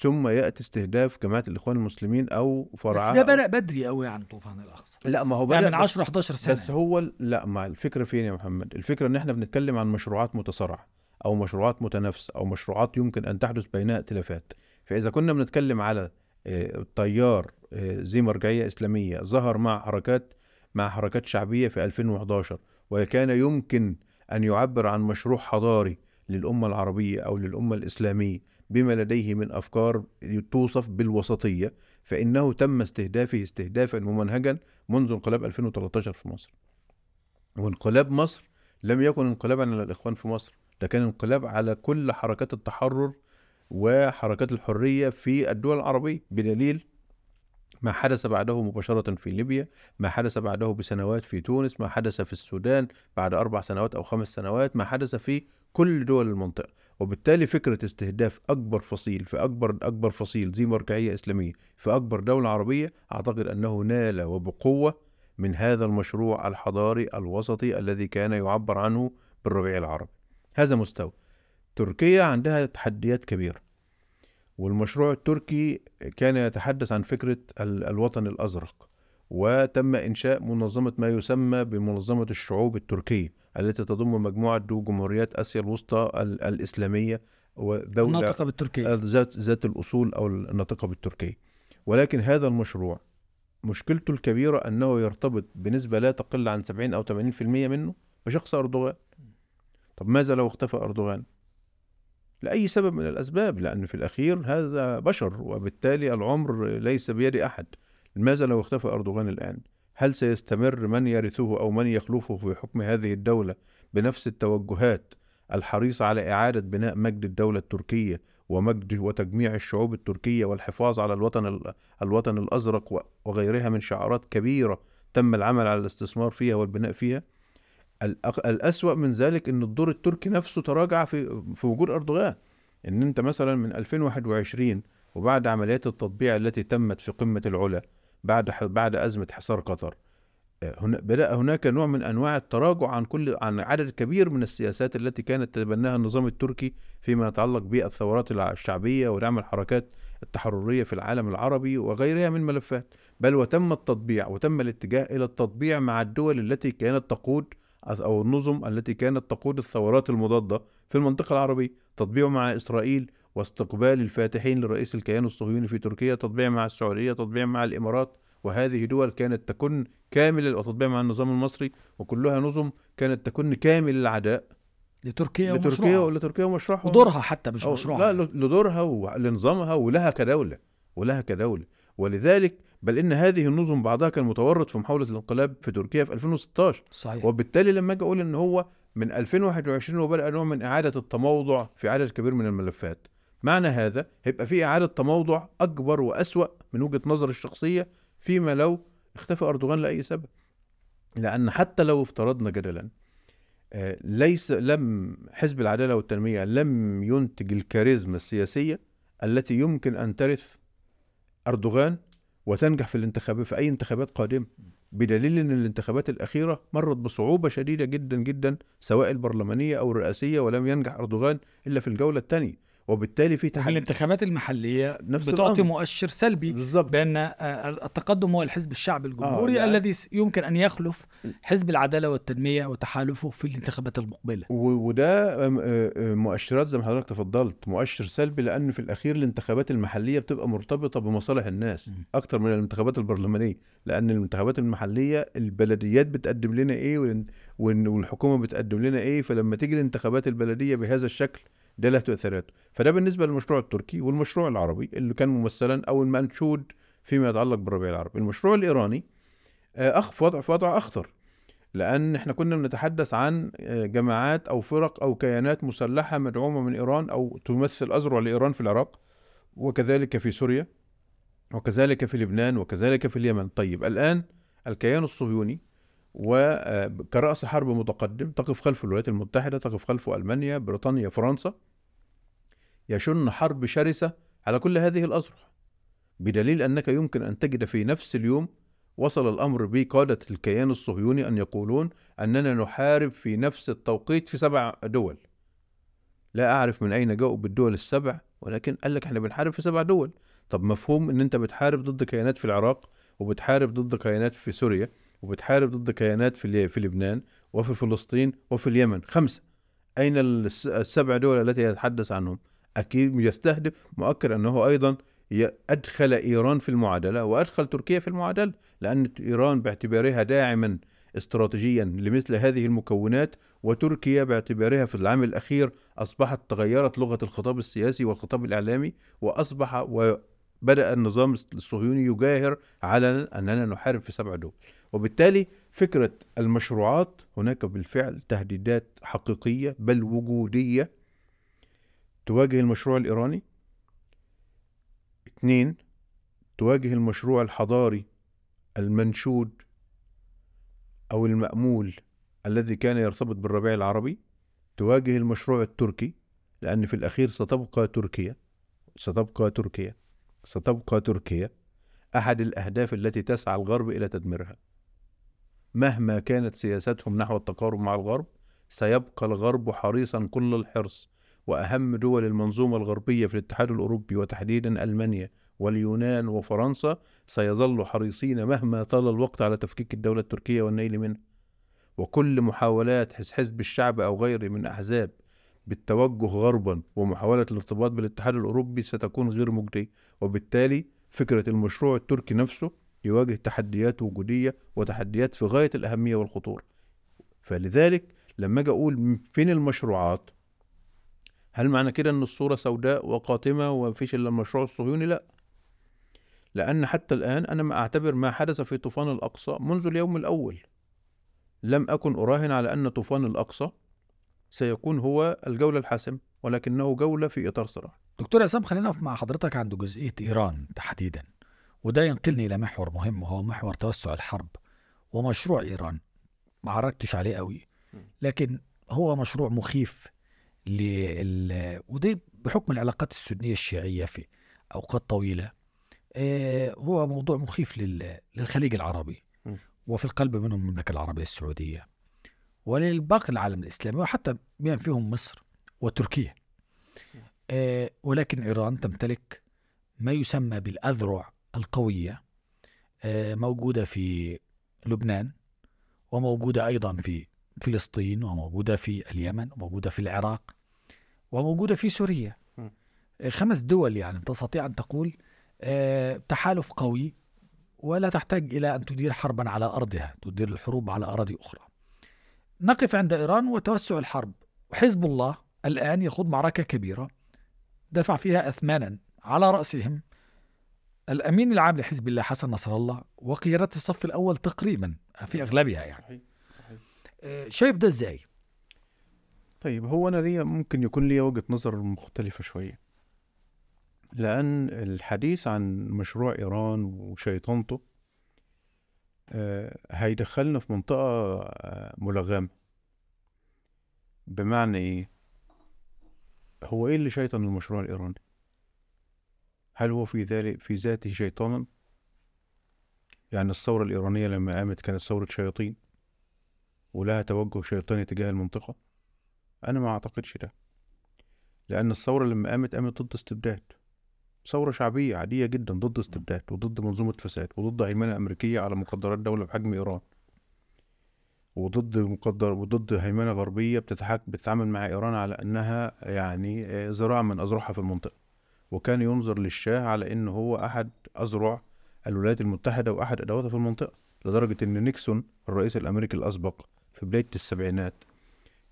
ثم ياتي استهداف جماعه الاخوان المسلمين او فرعها بس ده بدا بدري قوي عن طوفان الاقصى لا ما هو يعني بدا يعني من 10 11 سنه بس هو لا ما الفكره فين يا محمد الفكره ان احنا بنتكلم عن مشروعات متصارعه او مشروعات متنافسه او مشروعات يمكن ان تحدث بينها ائتلافات فاذا كنا بنتكلم على آه، التيار ذي آه، مرجعية إسلامية ظهر مع حركات مع حركات شعبية في 2011 وكان يمكن أن يعبر عن مشروع حضاري للأمة العربية أو للأمة الإسلامية بما لديه من أفكار توصف بالوسطية فإنه تم استهدافه استهدافا ممنهجا منذ انقلاب 2013 في مصر وانقلاب مصر لم يكن انقلابا على الإخوان في مصر ده كان انقلاب على كل حركات التحرر وحركات الحرية في الدول العربية بدليل ما حدث بعده مباشرة في ليبيا ما حدث بعده بسنوات في تونس ما حدث في السودان بعد أربع سنوات أو خمس سنوات ما حدث في كل دول المنطقة وبالتالي فكرة استهداف أكبر فصيل في أكبر أكبر فصيل ذي مرجعية إسلامية في أكبر دولة عربية أعتقد أنه نال وبقوة من هذا المشروع الحضاري الوسطي الذي كان يعبر عنه بالربيع العربي هذا مستوى تركيا عندها تحديات كبيرة والمشروع التركي كان يتحدث عن فكرة الوطن الأزرق وتم إنشاء منظمة ما يسمى بمنظمة الشعوب التركية التي تضم مجموعة جمهوريات آسيا الوسطى الإسلامية ودولة الناطقة بالتركية ذات, ذات الأصول أو الناطقة بالتركية ولكن هذا المشروع مشكلته الكبيرة أنه يرتبط بنسبة لا تقل عن 70 أو 80% منه بشخص أردوغان طب ماذا لو اختفى أردوغان؟ لأي سبب من الأسباب لأن في الأخير هذا بشر وبالتالي العمر ليس بيد أحد لماذا لو اختفى أردوغان الآن؟ هل سيستمر من يرثه أو من يخلفه في حكم هذه الدولة بنفس التوجهات الحريصة على إعادة بناء مجد الدولة التركية ومجد وتجميع الشعوب التركية والحفاظ على الوطن الوطن الأزرق وغيرها من شعارات كبيرة تم العمل على الاستثمار فيها والبناء فيها؟ الأسوأ من ذلك ان الدور التركي نفسه تراجع في في وجود اردوغان ان انت مثلا من 2021 وبعد عمليات التطبيع التي تمت في قمه العلا بعد بعد ازمه حصار قطر آه، هنا بدا هناك نوع من انواع التراجع عن كل عن عدد كبير من السياسات التي كانت تتبناها النظام التركي فيما يتعلق بالثورات الشعبيه ودعم الحركات التحرريه في العالم العربي وغيرها من ملفات بل وتم التطبيع وتم الاتجاه الى التطبيع مع الدول التي كانت تقود أو النظم التي كانت تقود الثورات المضادة في المنطقة العربية تطبيع مع إسرائيل واستقبال الفاتحين لرئيس الكيان الصهيوني في تركيا تطبيع مع السعودية تطبيع مع الإمارات وهذه دول كانت تكن كامل وتطبيع مع النظام المصري وكلها نظم كانت تكن كامل العداء لتركيا لتركيا لتركيا ومشروعها ودورها حتى مش مشروعها لا لدورها ولنظامها ولها كدولة ولها كدولة ولذلك بل ان هذه النظم بعضها كان متورط في محاوله الانقلاب في تركيا في 2016 صحيح وبالتالي لما اجي اقول ان هو من 2021 وبدا نوع من اعاده التموضع في عدد كبير من الملفات معنى هذا هيبقى في اعاده تموضع اكبر واسوا من وجهه نظر الشخصيه فيما لو اختفى اردوغان لاي سبب لان حتى لو افترضنا جدلا آه، ليس لم حزب العداله والتنميه لم ينتج الكاريزما السياسيه التي يمكن ان ترث اردوغان وتنجح في الانتخابات في أي انتخابات قادمة بدليل أن الانتخابات الأخيرة مرت بصعوبة شديدة جدا جدا سواء البرلمانية أو الرئاسية ولم ينجح أردوغان إلا في الجولة الثانية وبالتالي في تحدي الانتخابات المحليه نفس بتعطي الأمر. مؤشر سلبي بالزبط. بان آه، التقدم هو الحزب الشعبي الجمهوري آه يعني الذي يمكن ان يخلف حزب العداله والتنميه وتحالفه في الانتخابات المقبله وده آه، آه، مؤشرات زي ما حضرتك تفضلت مؤشر سلبي لان في الاخير الانتخابات المحليه بتبقى مرتبطه بمصالح الناس اكتر من الانتخابات البرلمانيه لان الانتخابات المحليه البلديات بتقدم لنا ايه والحكومه بتقدم لنا ايه فلما تيجي الانتخابات البلديه بهذا الشكل ده له تأثيراته فده بالنسبة للمشروع التركي والمشروع العربي اللي كان ممثلا أو المنشود فيما يتعلق بالربيع العربي المشروع الإيراني آه، أخ في وضع في وضع أخطر لأن احنا كنا بنتحدث عن آه، جماعات أو فرق أو كيانات مسلحة مدعومة من إيران أو تمثل أذرع لإيران في العراق وكذلك في سوريا وكذلك في لبنان وكذلك في اليمن طيب الآن الكيان الصهيوني وكرأس آه، حرب متقدم تقف خلف الولايات المتحدة تقف خلفه ألمانيا بريطانيا فرنسا يشن حرب شرسة على كل هذه الأسرح بدليل أنك يمكن أن تجد في نفس اليوم وصل الأمر بقادة الكيان الصهيوني أن يقولون أننا نحارب في نفس التوقيت في سبع دول لا أعرف من أين جاؤوا بالدول السبع ولكن قال لك احنا بنحارب في سبع دول طب مفهوم ان انت بتحارب ضد كيانات في العراق وبتحارب ضد كيانات في سوريا وبتحارب ضد كيانات في في لبنان وفي فلسطين وفي اليمن خمسة أين السبع دول التي يتحدث عنهم أكيد يستهدف مؤكد أنه أيضا أدخل إيران في المعادلة وأدخل تركيا في المعادلة لأن إيران باعتبارها داعما استراتيجيا لمثل هذه المكونات وتركيا باعتبارها في العام الأخير أصبحت تغيرت لغة الخطاب السياسي والخطاب الإعلامي وأصبح وبدأ النظام الصهيوني يجاهر علنا أننا نحارب في سبع دول وبالتالي فكرة المشروعات هناك بالفعل تهديدات حقيقية بل وجودية تواجه المشروع الإيراني اثنين تواجه المشروع الحضاري المنشود أو المأمول الذي كان يرتبط بالربيع العربي تواجه المشروع التركي لأن في الأخير ستبقى تركيا ستبقى تركيا ستبقى تركيا أحد الأهداف التي تسعى الغرب إلى تدميرها مهما كانت سياستهم نحو التقارب مع الغرب سيبقى الغرب حريصا كل الحرص وأهم دول المنظومة الغربية في الاتحاد الأوروبي وتحديدا ألمانيا واليونان وفرنسا سيظلوا حريصين مهما طال الوقت على تفكيك الدولة التركية والنيل منها وكل محاولات حزب الشعب أو غيره من أحزاب بالتوجه غربا ومحاولة الارتباط بالاتحاد الأوروبي ستكون غير مجدية وبالتالي فكرة المشروع التركي نفسه يواجه تحديات وجودية وتحديات في غاية الأهمية والخطورة فلذلك لما أجي أقول فين المشروعات هل معنى كده أن الصورة سوداء وقاتمة ومفيش إلا المشروع الصهيوني لأ لأن حتى الآن أنا ما أعتبر ما حدث في طوفان الأقصى منذ اليوم الأول لم أكن أراهن على أن طوفان الأقصى سيكون هو الجولة الحاسمة ولكنه جولة في إطار صراع دكتور عصام خلينا مع حضرتك عند جزئية إيران تحديدا وده ينقلني إلى محور مهم وهو محور توسع الحرب ومشروع إيران ما عرجتش عليه قوي لكن هو مشروع مخيف لل... ودي بحكم العلاقات السنية الشيعية في أوقات طويلة آه هو موضوع مخيف لل... للخليج العربي وفي القلب منهم المملكة العربية السعودية وللباقي العالم الإسلامي وحتى بما فيهم مصر وتركيا آه ولكن إيران تمتلك ما يسمى بالأذرع القوية آه، موجودة في لبنان وموجودة أيضا في فلسطين وموجودة في اليمن وموجودة في العراق وموجودة في سوريا آه، خمس دول يعني تستطيع أن تقول آه، تحالف قوي ولا تحتاج إلى أن تدير حربا على أرضها تدير الحروب على أراضي أخرى نقف عند إيران وتوسع الحرب حزب الله الآن يخوض معركة كبيرة دفع فيها أثمانا على رأسهم الامين العام لحزب الله حسن نصر الله وقيادات الصف الاول تقريبا في نعم. اغلبها يعني صحيح. صحيح. آه، شايف ده ازاي طيب هو انا ليا ممكن يكون ليا وجهه نظر مختلفه شويه لان الحديث عن مشروع ايران وشيطنته آه، هيدخلنا في منطقه آه، ملغمه بمعنى ايه هو ايه اللي شيطن المشروع الايراني هل هو في ذلك في ذاته شيطان يعني الثورة الإيرانية لما قامت كانت ثورة شياطين ولها توجه شيطاني تجاه المنطقة أنا ما أعتقدش ده لأن الثورة لما قامت قامت ضد استبداد ثورة شعبية عادية جدا ضد استبداد وضد منظومة فساد وضد هيمنة أمريكية على مقدرات دولة بحجم إيران وضد مقدر وضد هيمنة غربية بتتعامل مع إيران على أنها يعني ذراع آه، من أذرعها في المنطقة وكان ينظر للشاه على إن هو أحد أذرع الولايات المتحدة وأحد أدواتها في المنطقة لدرجة إن نيكسون الرئيس الأمريكي الأسبق في بداية السبعينات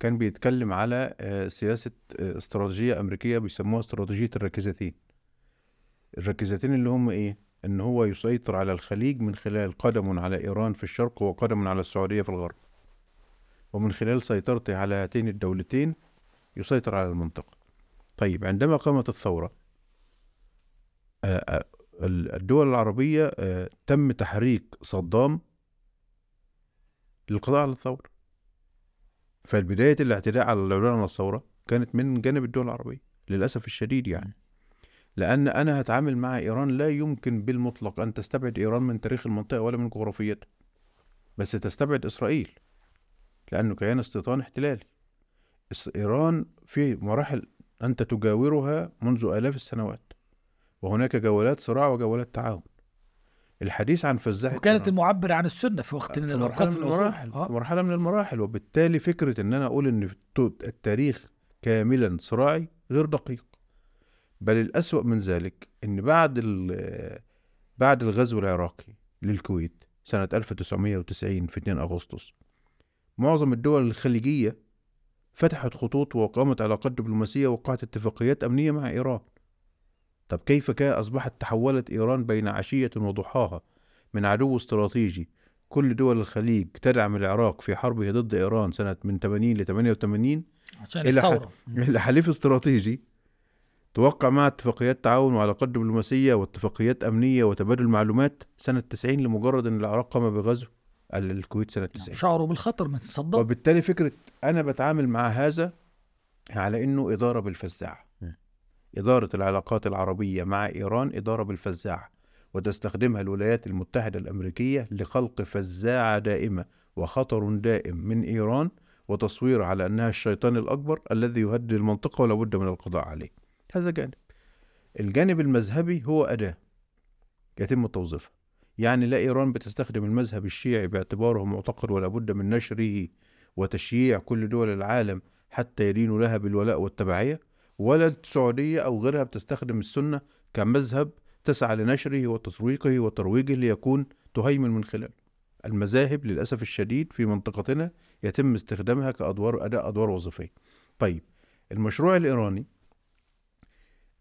كان بيتكلم على آه، سياسة آه، استراتيجية أمريكية بيسموها استراتيجية الركيزتين الركيزتين اللي هم إيه؟ إن هو يسيطر على الخليج من خلال قدم على إيران في الشرق وقدم على السعودية في الغرب ومن خلال سيطرته على هاتين الدولتين يسيطر على المنطقة طيب عندما قامت الثورة آه، آه، الدول العربية آه، تم تحريك صدام للقضاء على الثورة فبداية الاعتداء على العدوان على الثورة كانت من جانب الدول العربية للأسف الشديد يعني لأن أنا هتعامل مع إيران لا يمكن بالمطلق أن تستبعد إيران من تاريخ المنطقة ولا من جغرافيتها بس تستبعد إسرائيل لأنه كيان استيطان احتلالي إيران في مراحل أنت تجاورها منذ آلاف السنوات وهناك جولات صراع وجولات تعاون الحديث عن فزاحة وكانت المعبر عن السنة في وقت من الأوقات في المراحل آه. مرحلة من المراحل وبالتالي فكرة إن أنا أقول إن التاريخ كاملا صراعي غير دقيق بل الأسوأ من ذلك إن بعد بعد الغزو العراقي للكويت سنة 1990 في 2 أغسطس معظم الدول الخليجية فتحت خطوط وقامت علاقات دبلوماسية ووقعت اتفاقيات أمنية مع إيران طب كيف كان أصبحت تحولت إيران بين عشية وضحاها من عدو استراتيجي كل دول الخليج تدعم العراق في حربه ضد إيران سنة من 80 ل 88 عشان إلى الثورة إلى حليف استراتيجي توقع مع اتفاقيات تعاون وعلاقات دبلوماسية واتفاقيات أمنية وتبادل معلومات سنة 90 لمجرد أن العراق قام بغزو الكويت سنة 90 يعني شعروا بالخطر ما تصدق وبالتالي فكرة أنا بتعامل مع هذا على أنه إدارة بالفزاعة إدارة العلاقات العربية مع إيران إدارة بالفزاعة وتستخدمها الولايات المتحدة الأمريكية لخلق فزاعة دائمة وخطر دائم من إيران وتصوير على أنها الشيطان الأكبر الذي يهدد المنطقة ولا بد من القضاء عليه هذا جانب الجانب المذهبي هو أداة يتم توظيفها يعني لا إيران بتستخدم المذهب الشيعي باعتباره معتقد ولا بد من نشره وتشييع كل دول العالم حتى يدينوا لها بالولاء والتبعية ولا السعودية أو غيرها بتستخدم السنة كمذهب تسعى لنشره وتسويقه وترويجه ليكون تهيمن من خلاله المذاهب للأسف الشديد في منطقتنا يتم استخدامها كأدوار أداء أدوار وظيفية طيب المشروع الإيراني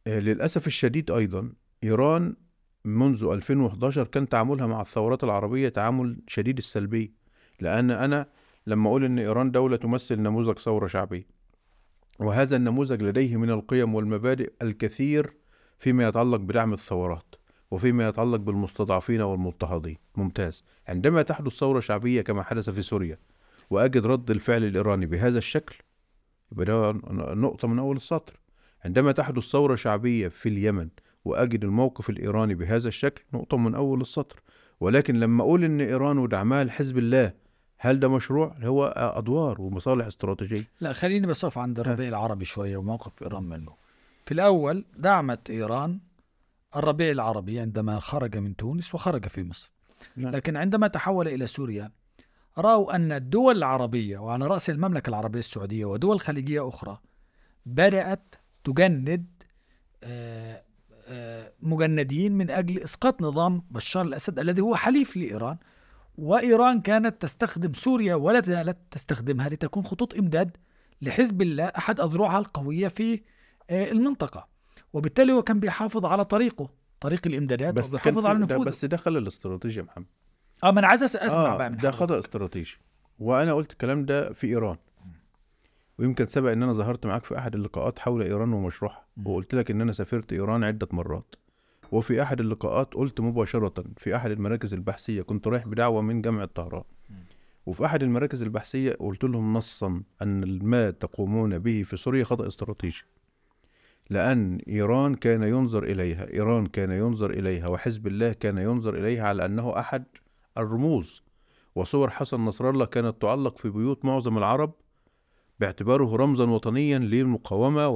آه، للأسف الشديد أيضا إيران منذ 2011 كان تعاملها مع الثورات العربية تعامل شديد السلبية لأن أنا لما أقول إن إيران دولة تمثل نموذج ثورة شعبية وهذا النموذج لديه من القيم والمبادئ الكثير فيما يتعلق بدعم الثورات وفيما يتعلق بالمستضعفين والمضطهدين ممتاز عندما تحدث ثورة شعبية كما حدث في سوريا وأجد رد الفعل الإيراني بهذا الشكل يبقى نقطة من أول السطر عندما تحدث ثورة شعبية في اليمن وأجد الموقف الإيراني بهذا الشكل نقطة من أول السطر ولكن لما أقول إن إيران ودعمها لحزب الله هل ده مشروع هو ادوار ومصالح استراتيجيه لا خليني بس اقف عند الربيع العربي شويه وموقف ايران منه في الاول دعمت ايران الربيع العربي عندما خرج من تونس وخرج في مصر نعم. لكن عندما تحول الى سوريا راوا ان الدول العربيه وعلى راس المملكه العربيه السعوديه ودول خليجيه اخرى بدات تجند آه، آه، مجندين من اجل اسقاط نظام بشار الاسد الذي هو حليف لايران وإيران كانت تستخدم سوريا ولا زالت تستخدمها لتكون خطوط إمداد لحزب الله أحد أذرعها القوية في آه، المنطقة وبالتالي هو كان بيحافظ على طريقه طريق الإمدادات بس وبيحافظ على نفوذه بس دخل الاستراتيجية محمد اه من انا عايز اسمع آه بقى من ده خطا استراتيجي وانا قلت الكلام ده في ايران ويمكن سبق ان انا ظهرت معاك في احد اللقاءات حول ايران ومشروعها وقلت لك ان انا سافرت ايران عده مرات وفي أحد اللقاءات قلت مباشرة في أحد المراكز البحثية كنت رايح بدعوة من جامعة طهران وفي أحد المراكز البحثية قلت لهم نصا أن ما تقومون به في سوريا خطأ استراتيجي لأن إيران كان ينظر إليها إيران كان ينظر إليها وحزب الله كان ينظر إليها على أنه أحد الرموز وصور حسن نصر الله كانت تعلق في بيوت معظم العرب باعتباره رمزا وطنيا للمقاومة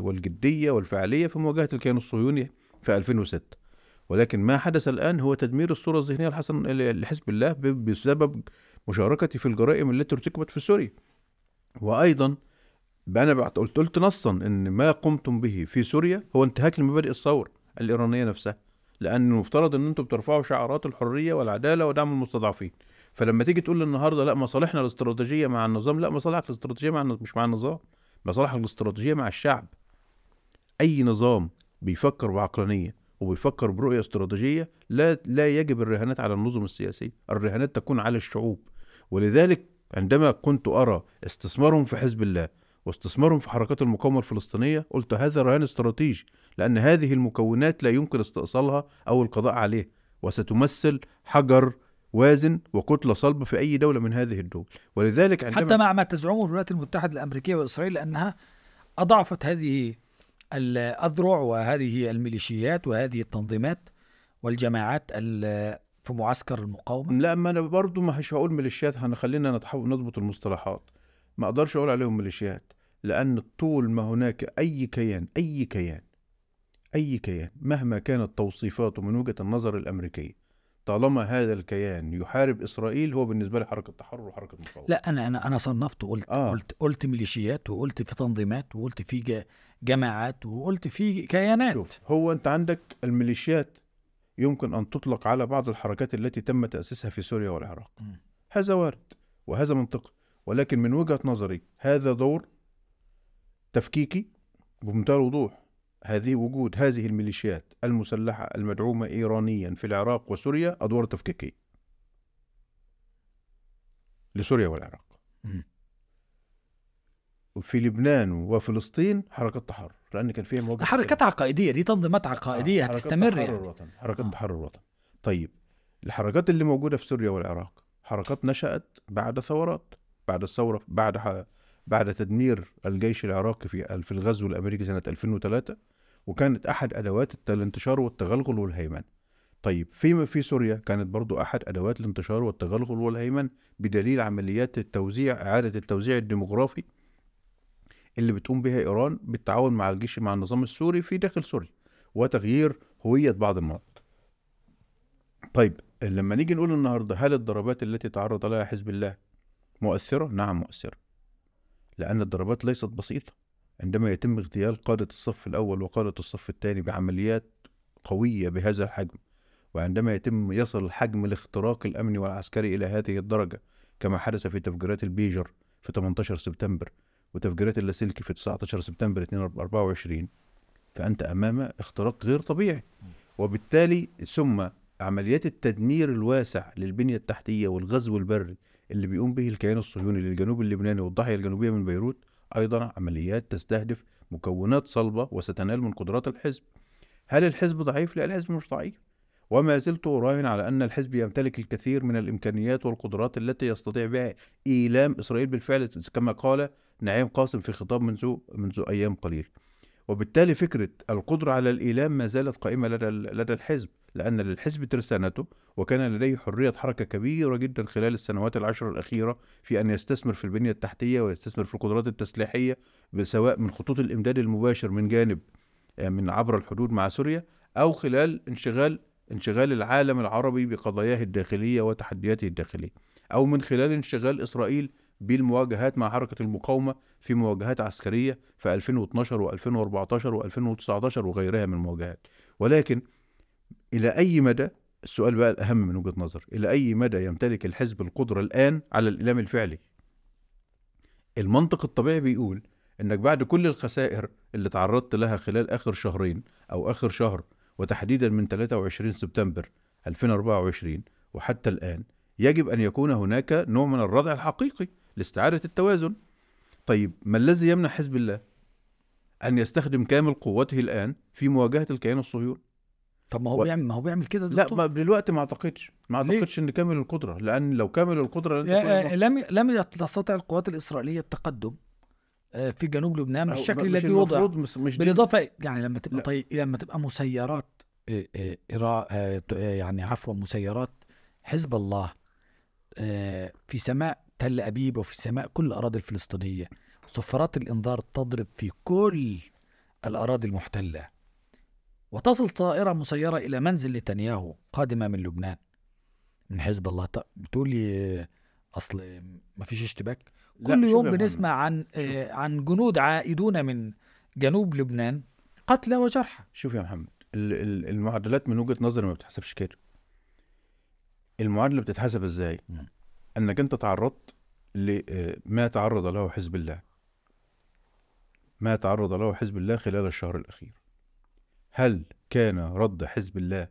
والجدية والفعالية في مواجهة الكيان الصهيوني في 2006 ولكن ما حدث الآن هو تدمير الصورة الذهنية الحسن لحزب الله بسبب مشاركتي في الجرائم التي ارتكبت في سوريا وأيضا أنا قلت قلت نصا إن ما قمتم به في سوريا هو انتهاك لمبادئ الثورة الإيرانية نفسها لأن المفترض إن أنتم بترفعوا شعارات الحرية والعدالة ودعم المستضعفين فلما تيجي تقول النهارده لا مصالحنا الاستراتيجية مع النظام لا مصالحك الاستراتيجية مع مش مع النظام مصالحك الاستراتيجية مع الشعب أي نظام بيفكر بعقلانيه وبيفكر برؤيه استراتيجيه لا لا يجب الرهانات على النظم السياسيه، الرهانات تكون على الشعوب ولذلك عندما كنت ارى استثمارهم في حزب الله واستثمارهم في حركات المقاومه الفلسطينيه قلت هذا رهان استراتيجي لان هذه المكونات لا يمكن استئصالها او القضاء عليها وستمثل حجر وازن وكتله صلبه في اي دوله من هذه الدول ولذلك عندما حتى مع ما تزعمه الولايات المتحده الامريكيه واسرائيل انها اضعفت هذه الأذرع وهذه الميليشيات وهذه التنظيمات والجماعات في معسكر المقاومة؟ لا ما أنا برضو هش هقول ميليشيات هنخلينا نتحول نضبط المصطلحات ما أقدرش أقول عليهم ميليشيات لأن طول ما هناك أي كيان أي كيان أي كيان مهما كانت توصيفاته من وجهة النظر الأمريكية طالما هذا الكيان يحارب اسرائيل هو بالنسبه لي حركه تحرر وحركه مقاومه لا انا انا انا صنفت وقلت آه. قلت قلت ميليشيات وقلت في تنظيمات وقلت في جماعات وقلت في كيانات شوف هو انت عندك الميليشيات يمكن ان تطلق على بعض الحركات التي تم تاسيسها في سوريا والعراق م. هذا وارد وهذا منطقي ولكن من وجهه نظري هذا دور تفكيكي بمنتهى الوضوح هذه وجود هذه الميليشيات المسلحة المدعومة إيرانيا في العراق وسوريا أدوار تفكيكية لسوريا والعراق في لبنان وفلسطين حركة تحرر لأن كان فيها مواجهة حركات عقائدية دي تنظيمات عقائدية آه هتستمر حركة تحرر يعني. الوطن حركة آه. تحرر الوطن طيب الحركات اللي موجودة في سوريا والعراق حركات نشأت بعد ثورات بعد الثورة بعد بعد تدمير الجيش العراقي في في الغزو الأمريكي سنة 2003 وكانت احد ادوات الانتشار والتغلغل والهيمنه طيب فيما في سوريا كانت برضو احد ادوات الانتشار والتغلغل والهيمنة بدليل عمليات التوزيع اعاده التوزيع الديموغرافي اللي بتقوم بها ايران بالتعاون مع الجيش مع النظام السوري في داخل سوريا وتغيير هويه بعض المناطق طيب لما نيجي نقول النهارده هل الضربات التي تعرض لها حزب الله مؤثره نعم مؤثره لان الضربات ليست بسيطه عندما يتم اغتيال قادة الصف الأول وقادة الصف الثاني بعمليات قوية بهذا الحجم وعندما يتم يصل حجم الاختراق الأمني والعسكري إلى هذه الدرجة كما حدث في تفجيرات البيجر في 18 سبتمبر وتفجيرات اللاسلكي في 19 سبتمبر 2024 فأنت أمام اختراق غير طبيعي وبالتالي ثم عمليات التدمير الواسع للبنية التحتية والغزو البري اللي بيقوم به الكيان الصهيوني للجنوب اللبناني والضاحية الجنوبية من بيروت أيضا عمليات تستهدف مكونات صلبة وستنال من قدرات الحزب هل الحزب ضعيف؟ لا الحزب مش ضعيف وما زلت أراهن على أن الحزب يمتلك الكثير من الإمكانيات والقدرات التي يستطيع بها إيلام إسرائيل بالفعل كما قال نعيم قاسم في خطاب منذ منذ أيام قليل وبالتالي فكرة القدرة على الإيلام ما زالت قائمة لدى, لدى الحزب لأن للحزب ترسانته وكان لديه حرية حركة كبيرة جدا خلال السنوات العشر الأخيرة في أن يستثمر في البنية التحتية ويستثمر في القدرات التسليحية سواء من خطوط الإمداد المباشر من جانب آه، من عبر الحدود مع سوريا أو خلال انشغال انشغال العالم العربي بقضاياه الداخلية وتحدياته الداخلية أو من خلال انشغال إسرائيل بالمواجهات مع حركة المقاومة في مواجهات عسكرية في 2012 و2014 و2019 وغيرها من المواجهات ولكن إلى أي مدى السؤال بقى الأهم من وجهة نظر إلى أي مدى يمتلك الحزب القدرة الآن على الإلام الفعلي المنطق الطبيعي بيقول إنك بعد كل الخسائر اللي تعرضت لها خلال آخر شهرين أو آخر شهر وتحديدا من 23 سبتمبر 2024 وحتى الآن يجب أن يكون هناك نوع من الردع الحقيقي لاستعادة التوازن طيب ما الذي يمنع حزب الله أن يستخدم كامل قوته الآن في مواجهة الكيان الصهيوني طب ما هو و... بيعمل ما هو بيعمل كده لا ما دلوقتي ما اعتقدش ما اعتقدش ان كامل القدره لان لو كامل القدره لم لم تستطع القوات الاسرائيليه التقدم آه، في جنوب لبنان بالشكل الذي وضع مش بالاضافه يعني لما تبقى طي... لما تبقى مسيرات آه، آه، يعني عفوا مسيرات حزب الله في سماء تل ابيب وفي سماء كل الاراضي الفلسطينيه صفارات الانذار تضرب في كل الاراضي المحتله وتصل طائرة مسيرة إلى منزل نتنياهو قادمة من لبنان من حزب الله بتقول لي أصل ما فيش اشتباك كل يوم بنسمع عن آه، عن جنود عائدون من جنوب لبنان قتلى وجرحى شوف يا محمد المعادلات من وجهة نظري ما بتحسبش كده المعادلة بتتحسب ازاي؟ انك انت تعرضت لما آه، تعرض له حزب الله ما تعرض له حزب الله خلال الشهر الاخير هل كان رد حزب الله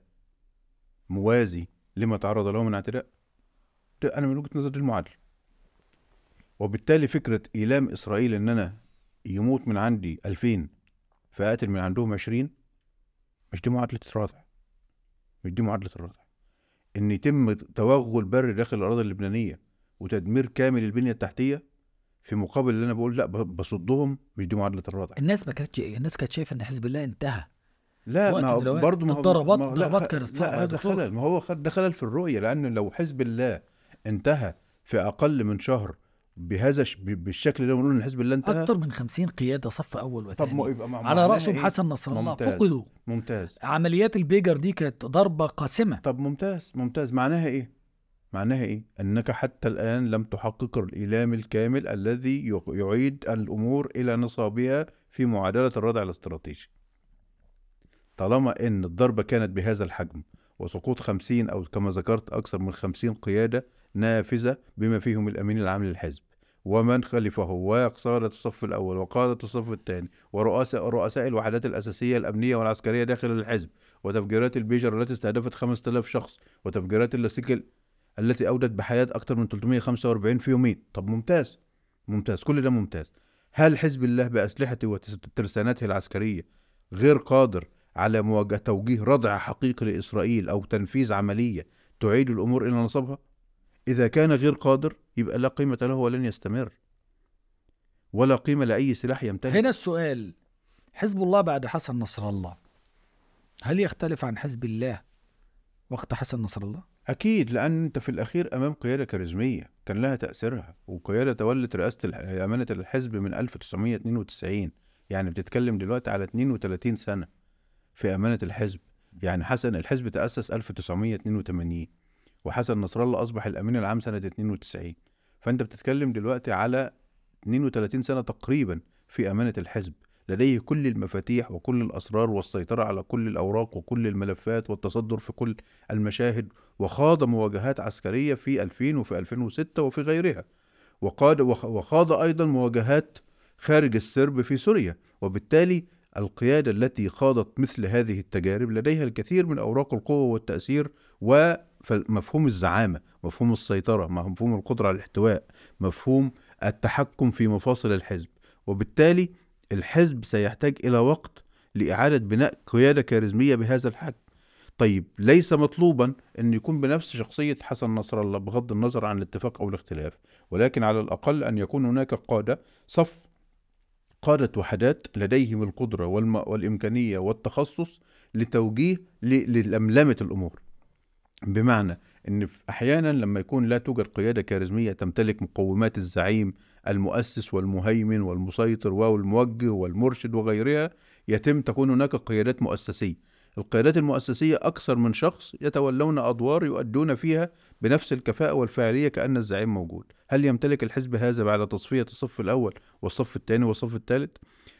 موازي لما تعرض له من اعتداء؟ ده أنا من وجهة نظري المعادل وبالتالي فكرة إيلام إسرائيل إن أنا يموت من عندي 2000 فأقتل من عندهم 20 مش دي معادلة الرادع مش دي معادلة الرادع إن يتم توغل بري داخل الأراضي اللبنانية وتدمير كامل البنية التحتية في مقابل اللي أنا بقول لا بصدهم مش دي معادلة الرادع الناس ما كانتش الناس كانت شايفة إن حزب الله انتهى لا ما برضه ما الضربات الضربات كانت صعبه لا هذا خلل ما هو ده خلل في الرؤيه لان لو حزب الله انتهى في اقل من شهر بهذا بالشكل اللي بنقول ان حزب الله انتهى اكثر من 50 قياده صف اول وثاني طب ما يبقى مع على راسهم يعني إيه؟ حسن نصر الله ممتاز فقدوا ممتاز عمليات البيجر دي كانت ضربه قاسمه طب ممتاز ممتاز معناها ايه؟ معناها ايه؟ انك حتى الان لم تحقق الايلام الكامل الذي يعيد الامور الى نصابها في معادله الردع الاستراتيجي. طالما أن الضربة كانت بهذا الحجم وسقوط 50 أو كما ذكرت أكثر من 50 قيادة نافذة بما فيهم الأمين العام للحزب ومن خلفه وقادة الصف الأول وقادة الصف الثاني ورؤساء رؤساء الوحدات الأساسية الأمنية والعسكرية داخل الحزب وتفجيرات البيجر التي استهدفت 5000 شخص وتفجيرات اللاسلكي التي أودت بحياة أكثر من 345 في يومين طب ممتاز ممتاز كل ده ممتاز هل حزب الله بأسلحته وترساناته العسكرية غير قادر على مواجهة توجيه ردع حقيقي لإسرائيل أو تنفيذ عملية تعيد الأمور إلى نصابها؟ إذا كان غير قادر يبقى لا قيمة له ولن يستمر ولا قيمة لأي سلاح يمتلك هنا السؤال حزب الله بعد حسن نصر الله هل يختلف عن حزب الله وقت حسن نصر الله؟ أكيد لأن أنت في الأخير أمام قيادة كاريزمية كان لها تأثيرها وقيادة تولت رئاسة أمانة الحزب من 1992 يعني بتتكلم دلوقتي على 32 سنة في امانه الحزب يعني حسن الحزب تاسس 1982 وحسن نصر الله اصبح الامين العام سنه 92 فانت بتتكلم دلوقتي على 32 سنه تقريبا في امانه الحزب لديه كل المفاتيح وكل الاسرار والسيطره على كل الاوراق وكل الملفات والتصدر في كل المشاهد وخاض مواجهات عسكريه في 2000 وفي 2006 وفي غيرها وقاد وخاض ايضا مواجهات خارج السرب في سوريا وبالتالي القيادة التي خاضت مثل هذه التجارب لديها الكثير من أوراق القوة والتأثير ومفهوم الزعامة مفهوم السيطرة مفهوم القدرة على الاحتواء مفهوم التحكم في مفاصل الحزب وبالتالي الحزب سيحتاج إلى وقت لإعادة بناء قيادة كاريزمية بهذا الحجم طيب ليس مطلوبا أن يكون بنفس شخصية حسن نصر الله بغض النظر عن الاتفاق أو الاختلاف ولكن على الأقل أن يكون هناك قادة صف قادة وحدات لديهم القدرة والإمكانية والتخصص لتوجيه للأملمة الأمور بمعنى ان احيانا لما يكون لا توجد قياده كاريزميه تمتلك مقومات الزعيم المؤسس والمهيمن والمسيطر والموجه والمرشد وغيرها يتم تكون هناك قيادات مؤسسيه القيادات المؤسسيه اكثر من شخص يتولون ادوار يؤدون فيها بنفس الكفاءة والفاعلية كأن الزعيم موجود هل يمتلك الحزب هذا بعد تصفية الصف الأول والصف الثاني والصف الثالث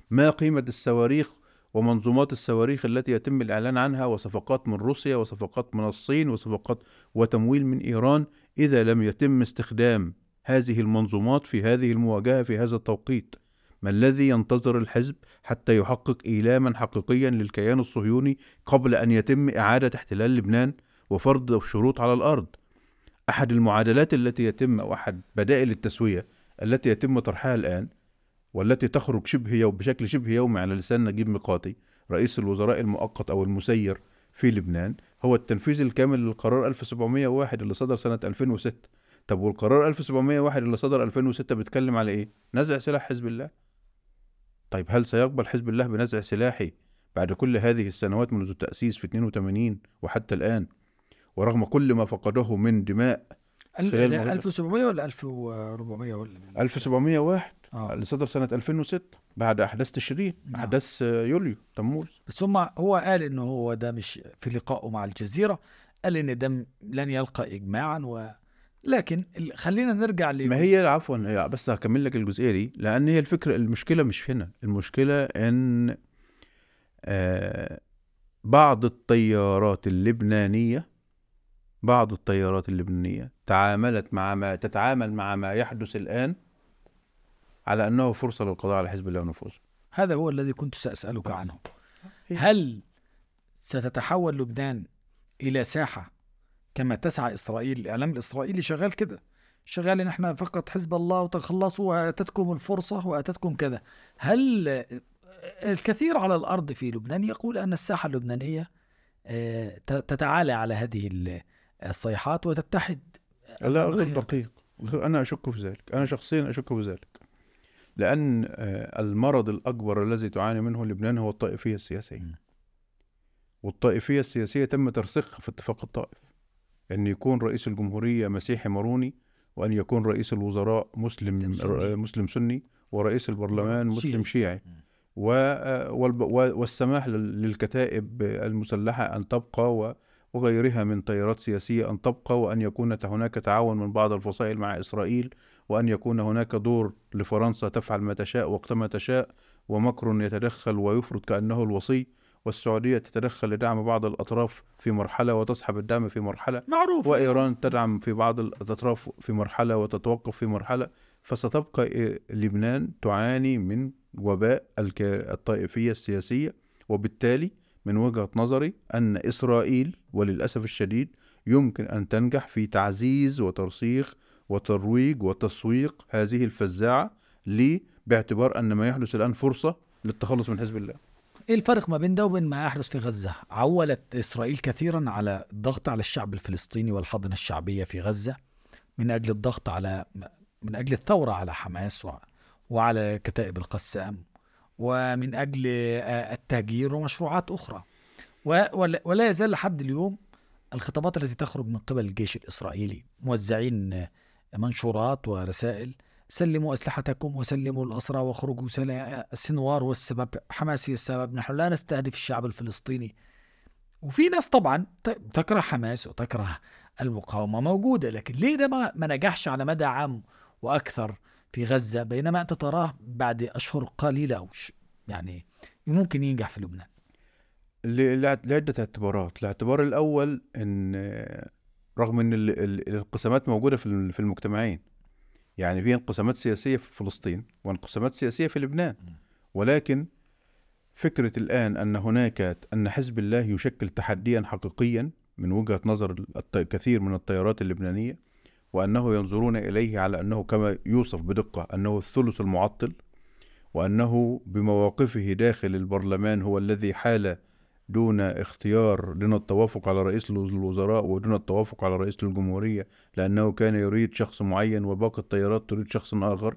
ما قيمة الصواريخ ومنظومات الصواريخ التي يتم الإعلان عنها وصفقات من روسيا وصفقات من الصين وصفقات وتمويل من إيران إذا لم يتم استخدام هذه المنظومات في هذه المواجهة في هذا التوقيت ما الذي ينتظر الحزب حتى يحقق إيلاما حقيقيا للكيان الصهيوني قبل أن يتم إعادة احتلال لبنان وفرض شروط على الأرض احد المعادلات التي يتم او احد بدائل التسويه التي يتم طرحها الان والتي تخرج شبه يوم بشكل شبه يومي على لسان نجيب ميقاتي رئيس الوزراء المؤقت او المسير في لبنان هو التنفيذ الكامل للقرار 1701 اللي صدر سنه 2006 طب والقرار 1701 اللي صدر 2006 بيتكلم على ايه نزع سلاح حزب الله طيب هل سيقبل حزب الله بنزع سلاحي بعد كل هذه السنوات منذ التأسيس في 82 وحتى الآن ورغم كل ما فقده من دماء 1700 ولا 1400 ولا 1701 اللي صدر سنه 2006 بعد احداث تشرين نعم. احداث آه، يوليو تموز بس هم هو قال ان هو ده مش في لقائه مع الجزيره قال ان ده لن يلقى اجماعا و لكن خلينا نرجع ل ما هي عفوا بس هكمل لك الجزئيه دي لان هي الفكره المشكله مش هنا المشكله ان آه بعض التيارات اللبنانيه بعض التيارات اللبنانية تعاملت مع ما تتعامل مع ما يحدث الآن على أنه فرصة للقضاء على حزب الله ونفوذه هذا هو الذي كنت سأسألك نعم. عنه هل ستتحول لبنان إلى ساحة كما تسعى إسرائيل الإعلام الإسرائيلي شغال كده شغال ان احنا فقط حزب الله وتخلصوا واتتكم الفرصه واتتكم كذا هل الكثير على الارض في لبنان يقول ان الساحه اللبنانيه آه، تتعالى على هذه الصيحات وتتحد لا غير دقيق أنا أشك في ذلك أنا شخصيا أشك في ذلك لأن آه، المرض الأكبر الذي تعاني منه لبنان هو الطائفية السياسية م. والطائفية السياسية تم ترسيخها في اتفاق الطائف أن يكون رئيس الجمهورية مسيحي ماروني وأن يكون رئيس الوزراء مسلم سني. آه، مسلم سني ورئيس البرلمان مسلم شيعي آه، و والسماح للكتائب المسلحة أن تبقى و... وغيرها من تيارات سياسية أن تبقى وأن يكون هناك تعاون من بعض الفصائل مع إسرائيل وأن يكون هناك دور لفرنسا تفعل ما تشاء وقتما تشاء ومكر يتدخل ويفرض كأنه الوصي والسعودية تتدخل لدعم بعض الأطراف في مرحلة وتسحب الدعم في مرحلة معروف وإيران تدعم في بعض الأطراف في مرحلة وتتوقف في مرحلة فستبقى إيه؟ لبنان تعاني من وباء الطائفية السياسية وبالتالي من وجهة نظري أن إسرائيل وللأسف الشديد يمكن أن تنجح في تعزيز وترسيخ وترويج وتسويق هذه الفزاعة لي باعتبار أن ما يحدث الآن فرصة للتخلص من حزب الله ايه الفرق ما بين ده وبين ما يحدث في غزه؟ عولت اسرائيل كثيرا على الضغط على الشعب الفلسطيني والحاضنه الشعبيه في غزه من اجل الضغط على من اجل الثوره على حماس وعلى كتائب القسام ومن أجل آه، التهجير ومشروعات أخرى ولا يزال لحد اليوم الخطابات التي تخرج من قبل الجيش الإسرائيلي موزعين منشورات ورسائل سلموا أسلحتكم وسلموا الأسرى واخرجوا السنوار هو السبب حماسي السبب نحن لا نستهدف الشعب الفلسطيني وفي ناس طبعا تكره حماس وتكره المقاومة موجودة لكن ليه ده ما نجحش على مدى عام وأكثر في غزة بينما أنت تراه بعد أشهر قليلة أو يعني ممكن ينجح في لبنان لعدة اعتبارات الاعتبار الأول أن رغم أن الانقسامات موجودة في المجتمعين يعني في انقسامات سياسية في فلسطين وانقسامات سياسية في لبنان ولكن فكرة الآن أن هناك أن حزب الله يشكل تحديا حقيقيا من وجهة نظر كثير من التيارات اللبنانية وأنه ينظرون إليه على أنه كما يوصف بدقة أنه الثلث المعطل وأنه بمواقفه داخل البرلمان هو الذي حال دون اختيار دون التوافق على رئيس الوزراء ودون التوافق على رئيس الجمهورية لأنه كان يريد شخص معين وباقي التيارات تريد شخص آخر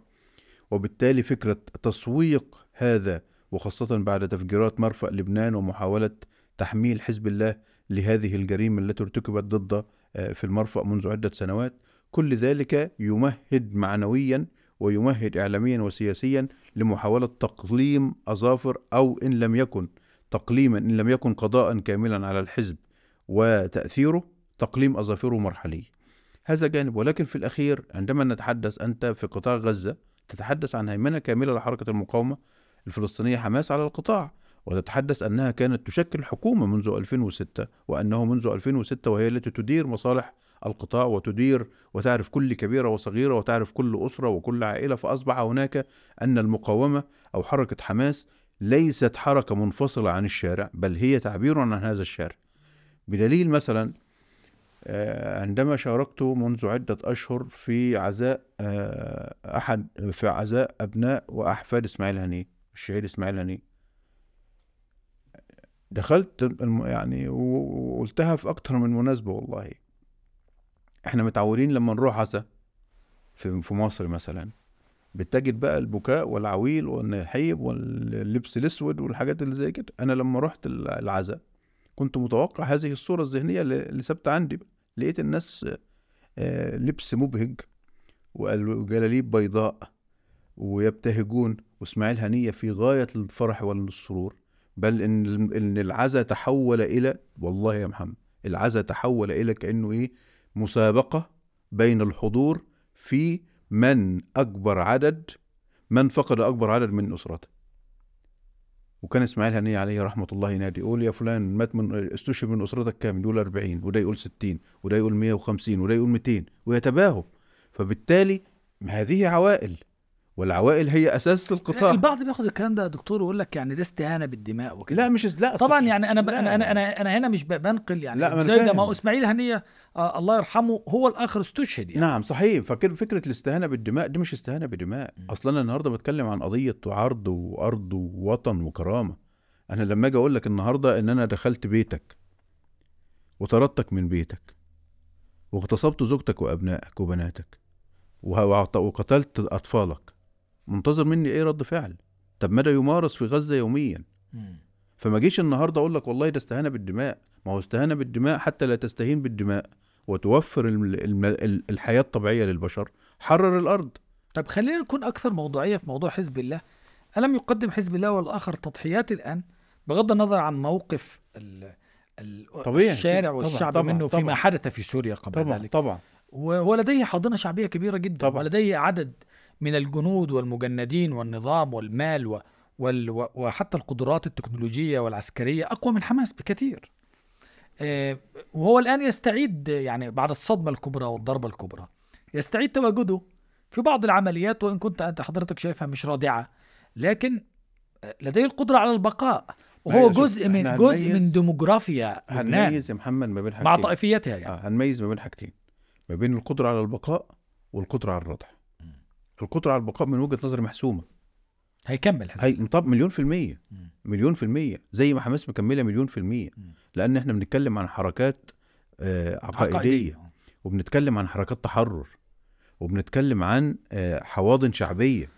وبالتالي فكرة تسويق هذا وخاصة بعد تفجيرات مرفأ لبنان ومحاولة تحميل حزب الله لهذه الجريمة التي ارتكبت ضده آه، في المرفأ منذ عدة سنوات كل ذلك يمهد معنويا ويمهد إعلاميا وسياسيا لمحاولة تقليم أظافر أو إن لم يكن تقليما إن لم يكن قضاء كاملا على الحزب وتأثيره تقليم أظافره مرحلي هذا جانب ولكن في الأخير عندما نتحدث أنت في قطاع غزة تتحدث عن هيمنة كاملة لحركة المقاومة الفلسطينية حماس على القطاع وتتحدث أنها كانت تشكل حكومة منذ 2006 وأنه منذ 2006 وهي التي تدير مصالح القطاع وتدير وتعرف كل كبيرة وصغيرة وتعرف كل أسرة وكل عائلة فأصبح هناك أن المقاومة أو حركة حماس ليست حركة منفصلة عن الشارع بل هي تعبير عن هذا الشارع بدليل مثلا آه، عندما شاركت منذ عدة أشهر في عزاء آه، أحد في عزاء أبناء وأحفاد إسماعيل هني الشهيد إسماعيل هني دخلت يعني وقلتها في أكثر من مناسبة والله احنا متعودين لما نروح عسى في في مصر مثلا بتجد بقى البكاء والعويل والنحيب واللبس الاسود والحاجات اللي زي كده انا لما رحت العزاء كنت متوقع هذه الصوره الذهنيه اللي ثابته عندي لقيت الناس آه، لبس مبهج وجلاليب بيضاء ويبتهجون واسماعيل هنية في غاية الفرح والسرور بل إن إن العزاء تحول إلى والله يا محمد العزاء تحول إلى كأنه إيه مسابقة بين الحضور في من أكبر عدد من فقد أكبر عدد من أسرته وكان إسماعيل هنية عليه رحمة الله ينادي يقول يا فلان مات من استشهد من أسرتك كام يقول 40 وده يقول 60 وده يقول 150 وده يقول 200 ويتباهوا فبالتالي هذه عوائل والعوائل هي اساس القطاع البعض بياخد الكلام ده يا دكتور ويقول لك يعني ده استهانه بالدماء وكده لا مش لا طبعا يعني انا ب... انا انا انا, أنا هنا مش بنقل يعني لا زي ده ما هو اسماعيل هنيه آه الله يرحمه هو الاخر استشهد يعني نعم صحيح فكر فكره الاستهانه بالدماء دي مش استهانه بدماء اصلا انا النهارده بتكلم عن قضيه عرض وارض ووطن وكرامه انا لما اجي اقول لك النهارده ان انا دخلت بيتك وطردتك من بيتك واغتصبت زوجتك وابنائك وبناتك وقتلت اطفالك منتظر مني ايه رد فعل طب ماذا يمارس في غزه يوميا فما جيش النهارده اقول لك والله ده استهانه بالدماء ما هو استهانه بالدماء حتى لا تستهين بالدماء وتوفر الحياه الطبيعيه للبشر حرر الارض طب خلينا نكون اكثر موضوعيه في موضوع حزب الله الم يقدم حزب الله والاخر تضحيات الان بغض النظر عن موقف ال... ال... طبيعي. الشارع والشعب طبعًا. منه طبعًا. فيما حدث في سوريا قبل طبعًا. ذلك طبعا ولديه حاضنه شعبيه كبيره جدا طبعا. ولديه عدد من الجنود والمجندين والنظام والمال و وال وحتى القدرات التكنولوجية والعسكرية أقوى من حماس بكثير آه، وهو الآن يستعيد يعني بعد الصدمة الكبرى والضربة الكبرى يستعيد تواجده في بعض العمليات وإن كنت أنت حضرتك شايفها مش رادعة لكن آه، لديه القدرة على البقاء وهو جزء من جزء من ديموغرافيا هنميز يا محمد ما بين حاجتين مع طائفيتها يعني آه هنميز ما بين حاجتين ما بين القدرة على البقاء والقدرة على الردع القدره على البقاء من وجهه نظري محسومه هيكمل هي... طب مليون في المية مليون في المية زي ما حماس مكملة مليون في المية لأن احنا بنتكلم عن حركات آه عقائدية, عقائدية. وبنتكلم عن حركات تحرر وبنتكلم عن آه حواضن شعبية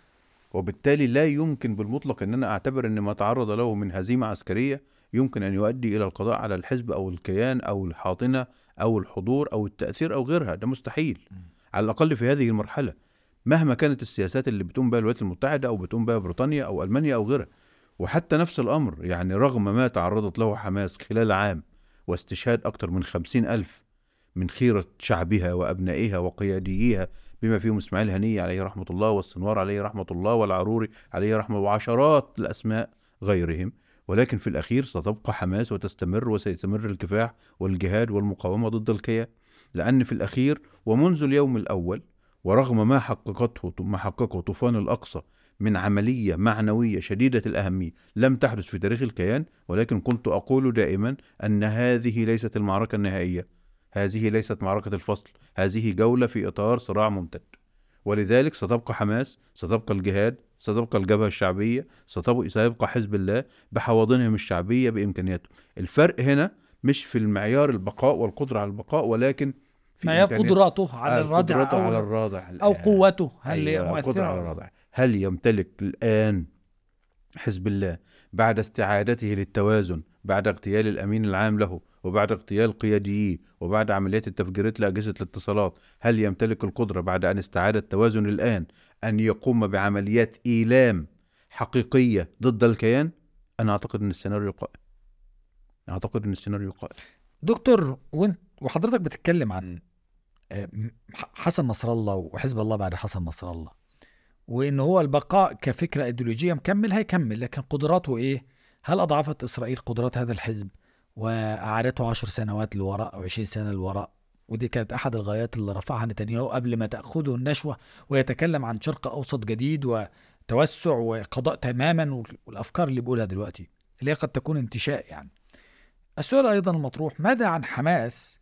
وبالتالي لا يمكن بالمطلق ان انا اعتبر ان ما تعرض له من هزيمه عسكريه يمكن ان يؤدي الى القضاء على الحزب او الكيان او الحاطنه او الحضور او التاثير او غيرها ده مستحيل على الاقل في هذه المرحله مهما كانت السياسات اللي بتقوم بها الولايات المتحده او بتقوم بها بريطانيا او المانيا او غيرها وحتى نفس الامر يعني رغم ما تعرضت له حماس خلال عام واستشهاد اكثر من خمسين الف من خيره شعبها وابنائها وقياديها بما فيهم اسماعيل هنيه عليه رحمه الله والسنوار عليه رحمه الله والعروري عليه رحمه وعشرات الاسماء غيرهم ولكن في الأخير ستبقى حماس وتستمر وسيستمر الكفاح والجهاد والمقاومة ضد الكيان لأن في الأخير ومنذ اليوم الأول ورغم ما حققته ما حققه طوفان الأقصى من عملية معنوية شديدة الأهمية لم تحدث في تاريخ الكيان ولكن كنت أقول دائما أن هذه ليست المعركة النهائية هذه ليست معركة الفصل هذه جولة في إطار صراع ممتد ولذلك ستبقى حماس ستبقى الجهاد ستبقى الجبهة الشعبية سيبقى حزب الله بحواضنهم الشعبية بإمكانياتهم الفرق هنا مش في المعيار البقاء والقدرة على البقاء ولكن هي قدرته على آه، الرادع قدراته أو على الرادع أو آه، قوته هل أيوة مؤثرة على الرادع هل يمتلك الآن حزب الله بعد استعادته للتوازن بعد اغتيال الأمين العام له وبعد اغتيال قياديه وبعد عمليات التفجيرات لأجهزة الاتصالات هل يمتلك القدرة بعد أن استعاد التوازن الآن أن يقوم بعمليات إيلام حقيقية ضد الكيان؟ أنا أعتقد أن السيناريو قائم أعتقد أن السيناريو قائم دكتور وانت وحضرتك بتتكلم عن حسن نصر الله وحزب الله بعد حسن نصر الله وان هو البقاء كفكره ايديولوجيه مكمل هيكمل لكن قدراته ايه هل اضعفت اسرائيل قدرات هذا الحزب واعادته عشر سنوات لوراء او 20 سنه لوراء ودي كانت احد الغايات اللي رفعها نتنياهو قبل ما تاخذه النشوه ويتكلم عن شرق اوسط جديد وتوسع وقضاء تماما والافكار اللي بيقولها دلوقتي اللي هي قد تكون انتشاء يعني السؤال ايضا المطروح ماذا عن حماس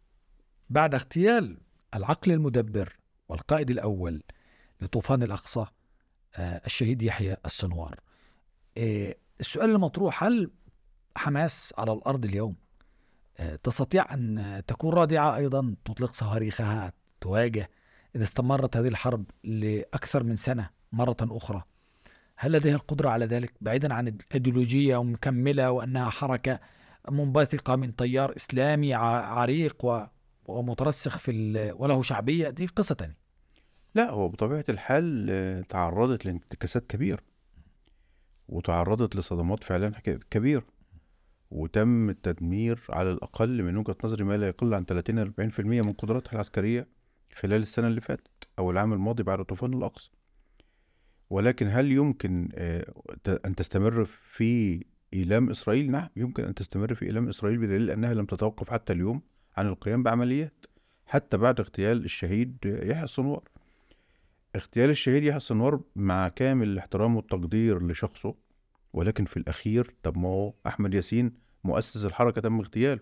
بعد اغتيال العقل المدبر والقائد الأول لطوفان الأقصى آه، الشهيد يحيى السنوار آه، السؤال المطروح هل حماس على الأرض اليوم آه، تستطيع أن تكون رادعة أيضا تطلق صواريخها تواجه إذا استمرت هذه الحرب لأكثر من سنة مرة أخرى هل لديها القدرة على ذلك بعيدا عن الأيديولوجية ومكملة وأنها حركة منبثقة من تيار إسلامي عريق و ومترسخ في وله شعبيه دي قصه تانية لا هو بطبيعه الحال آه، تعرضت لانتكاسات كبيره وتعرضت لصدمات فعلا كبيره وتم التدمير على الاقل من وجهه نظري ما لا يقل عن 30 40% من قدراتها العسكريه خلال السنه اللي فاتت او العام الماضي بعد طوفان الاقصى ولكن هل يمكن آه، ان تستمر في ايلام اسرائيل؟ نعم يمكن ان تستمر في ايلام اسرائيل بدليل انها لم تتوقف حتى اليوم عن القيام بعمليات حتى بعد اغتيال الشهيد يحيى السنوار اغتيال الشهيد يحيى السنوار مع كامل الاحترام والتقدير لشخصه ولكن في الأخير طب ما هو أحمد ياسين مؤسس الحركة تم اغتياله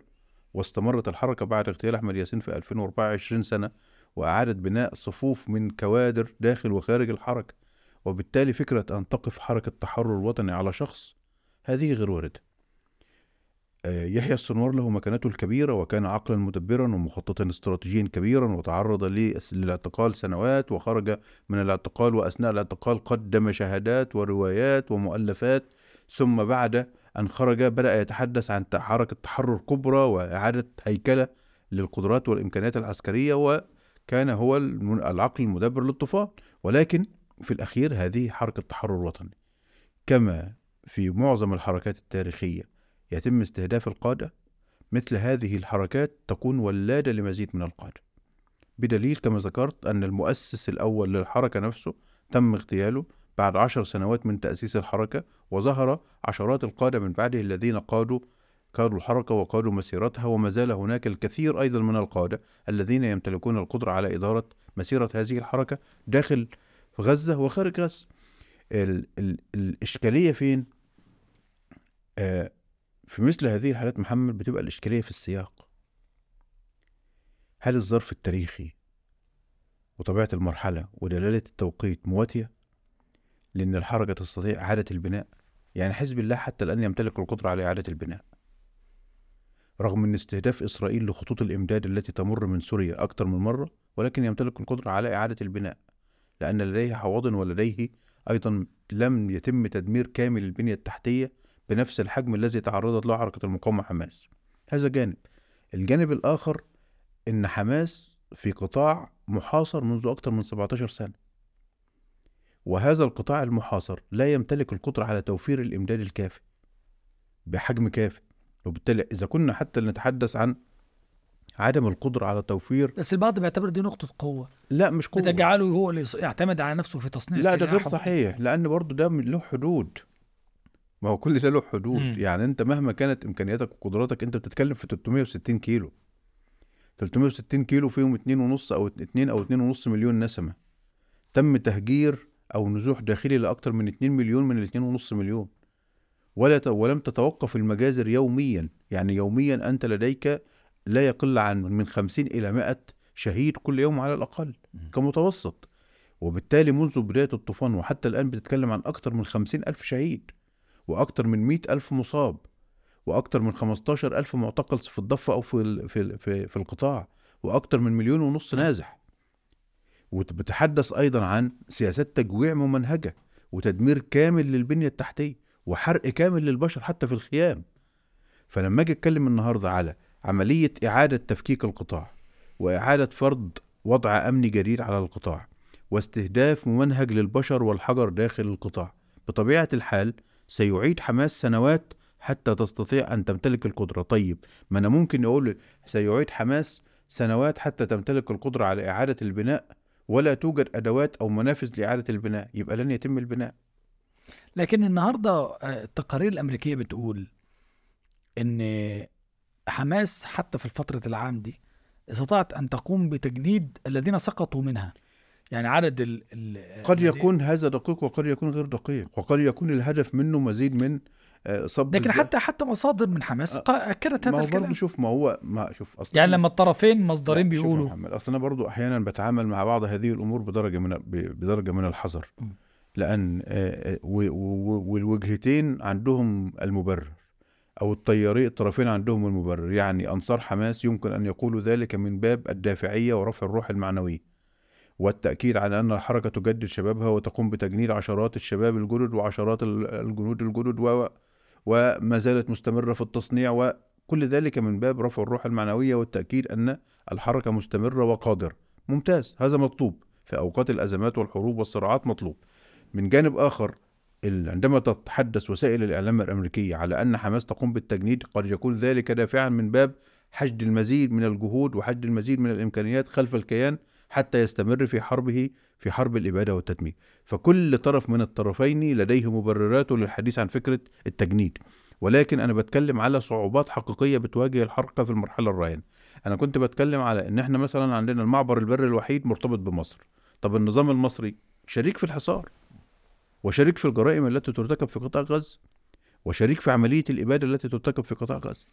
واستمرت الحركة بعد اغتيال أحمد ياسين في 2024 سنة وأعادت بناء صفوف من كوادر داخل وخارج الحركة وبالتالي فكرة أن تقف حركة تحرر الوطني على شخص هذه غير واردة آه، يحيى السنوار له مكانته الكبيرة وكان عقلا مدبرا ومخططا استراتيجيا كبيرا وتعرض للاعتقال سنوات وخرج من الاعتقال وأثناء الاعتقال قدم شهادات وروايات ومؤلفات ثم بعد أن خرج بدأ يتحدث عن حركة تحرر كبرى وإعادة هيكلة للقدرات والإمكانيات العسكرية وكان هو العقل المدبر للطوفان ولكن في الأخير هذه حركة تحرر وطني كما في معظم الحركات التاريخية يتم استهداف القادة مثل هذه الحركات تكون ولادة لمزيد من القادة بدليل كما ذكرت أن المؤسس الأول للحركة نفسه تم اغتياله بعد عشر سنوات من تأسيس الحركة وظهر عشرات القادة من بعده الذين قادوا قادوا الحركة وقادوا مسيرتها وما زال هناك الكثير أيضا من القادة الذين يمتلكون القدرة على إدارة مسيرة هذه الحركة داخل غزة وخارج غزة الإشكالية فين؟ آه في مثل هذه الحالات محمد بتبقى الإشكالية في السياق هل الظرف التاريخي وطبيعة المرحلة ودلالة التوقيت مواتية؟ لأن الحركة تستطيع إعادة البناء يعني حزب الله حتى الآن يمتلك القدرة على إعادة البناء رغم أن استهداف إسرائيل لخطوط الإمداد التي تمر من سوريا أكثر من مرة ولكن يمتلك القدرة على إعادة البناء لأن لديه حواضن ولديه أيضا لم يتم تدمير كامل البنية التحتية بنفس الحجم الذي تعرضت له حركة المقاومة حماس هذا جانب الجانب الآخر إن حماس في قطاع محاصر منذ أكثر من 17 سنة وهذا القطاع المحاصر لا يمتلك القدرة على توفير الإمداد الكافي بحجم كافي وبالتالي إذا كنا حتى نتحدث عن عدم القدرة على توفير بس البعض بيعتبر دي نقطة قوة لا مش قوة بتجعله هو اللي يعتمد على نفسه في تصنيع لا ده غير صحيح لأن برضه ده له حدود ما هو كل ده له حدود مم. يعني انت مهما كانت امكانياتك وقدراتك انت بتتكلم في 360 كيلو 360 كيلو فيهم 2.5 ونص او 2 او 2.5 ونص مليون نسمه تم تهجير او نزوح داخلي لاكثر من 2 مليون من ال 2.5 ونص مليون ولا ولم تتوقف المجازر يوميا يعني يوميا انت لديك لا يقل عن من 50 الى 100 شهيد كل يوم على الاقل كمتوسط وبالتالي منذ بدايه الطوفان وحتى الان بتتكلم عن اكثر من 50 الف شهيد وأكتر من مئة ألف مصاب وأكتر من خمستاشر ألف معتقل في الضفة أو في, في, في, في القطاع وأكتر من مليون ونص نعم. نازح وبتحدث أيضا عن سياسات تجويع ممنهجة وتدمير كامل للبنية التحتية وحرق كامل للبشر حتى في الخيام فلما أجي أتكلم النهاردة على عملية إعادة تفكيك القطاع وإعادة فرض وضع أمني جديد على القطاع واستهداف ممنهج للبشر والحجر داخل القطاع بطبيعة الحال سيعيد حماس سنوات حتى تستطيع أن تمتلك القدرة طيب ما أنا ممكن أقول سيعيد حماس سنوات حتى تمتلك القدرة على إعادة البناء ولا توجد أدوات أو منافذ لإعادة البناء يبقى لن يتم البناء لكن النهاردة آه، التقارير الأمريكية بتقول إن حماس حتى في الفترة العام دي استطاعت أن تقوم بتجنيد الذين سقطوا منها يعني عدد ال ال قد يكون هذا دقيق وقد يكون غير دقيق وقد يكون الهدف منه مزيد من آه، صب لكن حتى حتى مصادر من حماس آه، طيب، اكدت هذا الكلام شوف ما هو ما شوف اصلا يعني لما الطرفين مصدرين بيقولوا محمد اصلا انا برضو احيانا بتعامل مع بعض هذه الامور بدرجه من بدرجه من الحذر لان آه، والوجهتين عندهم المبرر او الطيارين الطرفين عندهم المبرر يعني انصار حماس يمكن ان يقولوا ذلك من باب الدافعيه ورفع الروح المعنويه والتأكيد على أن الحركة تجدد شبابها وتقوم بتجنيد عشرات الشباب الجدد وعشرات الجنود الجدد وما زالت مستمرة في التصنيع وكل ذلك من باب رفع الروح المعنوية والتأكيد أن الحركة مستمرة وقادرة ممتاز هذا مطلوب في أوقات الأزمات والحروب والصراعات مطلوب من جانب آخر عندما تتحدث وسائل الإعلام الأمريكية على أن حماس تقوم بالتجنيد قد يكون ذلك دافعا من باب حشد المزيد من الجهود وحشد المزيد من الإمكانيات خلف الكيان حتى يستمر في حربه في حرب الإبادة والتدمير فكل طرف من الطرفين لديه مبرراته للحديث عن فكرة التجنيد ولكن أنا بتكلم على صعوبات حقيقية بتواجه الحركة في المرحلة الراهنة أنا كنت بتكلم على إن إحنا مثلا عندنا المعبر البري الوحيد مرتبط بمصر طب النظام المصري شريك في الحصار وشريك في الجرائم التي ترتكب في قطاع غزة وشريك في عملية الإبادة التي ترتكب في قطاع غزة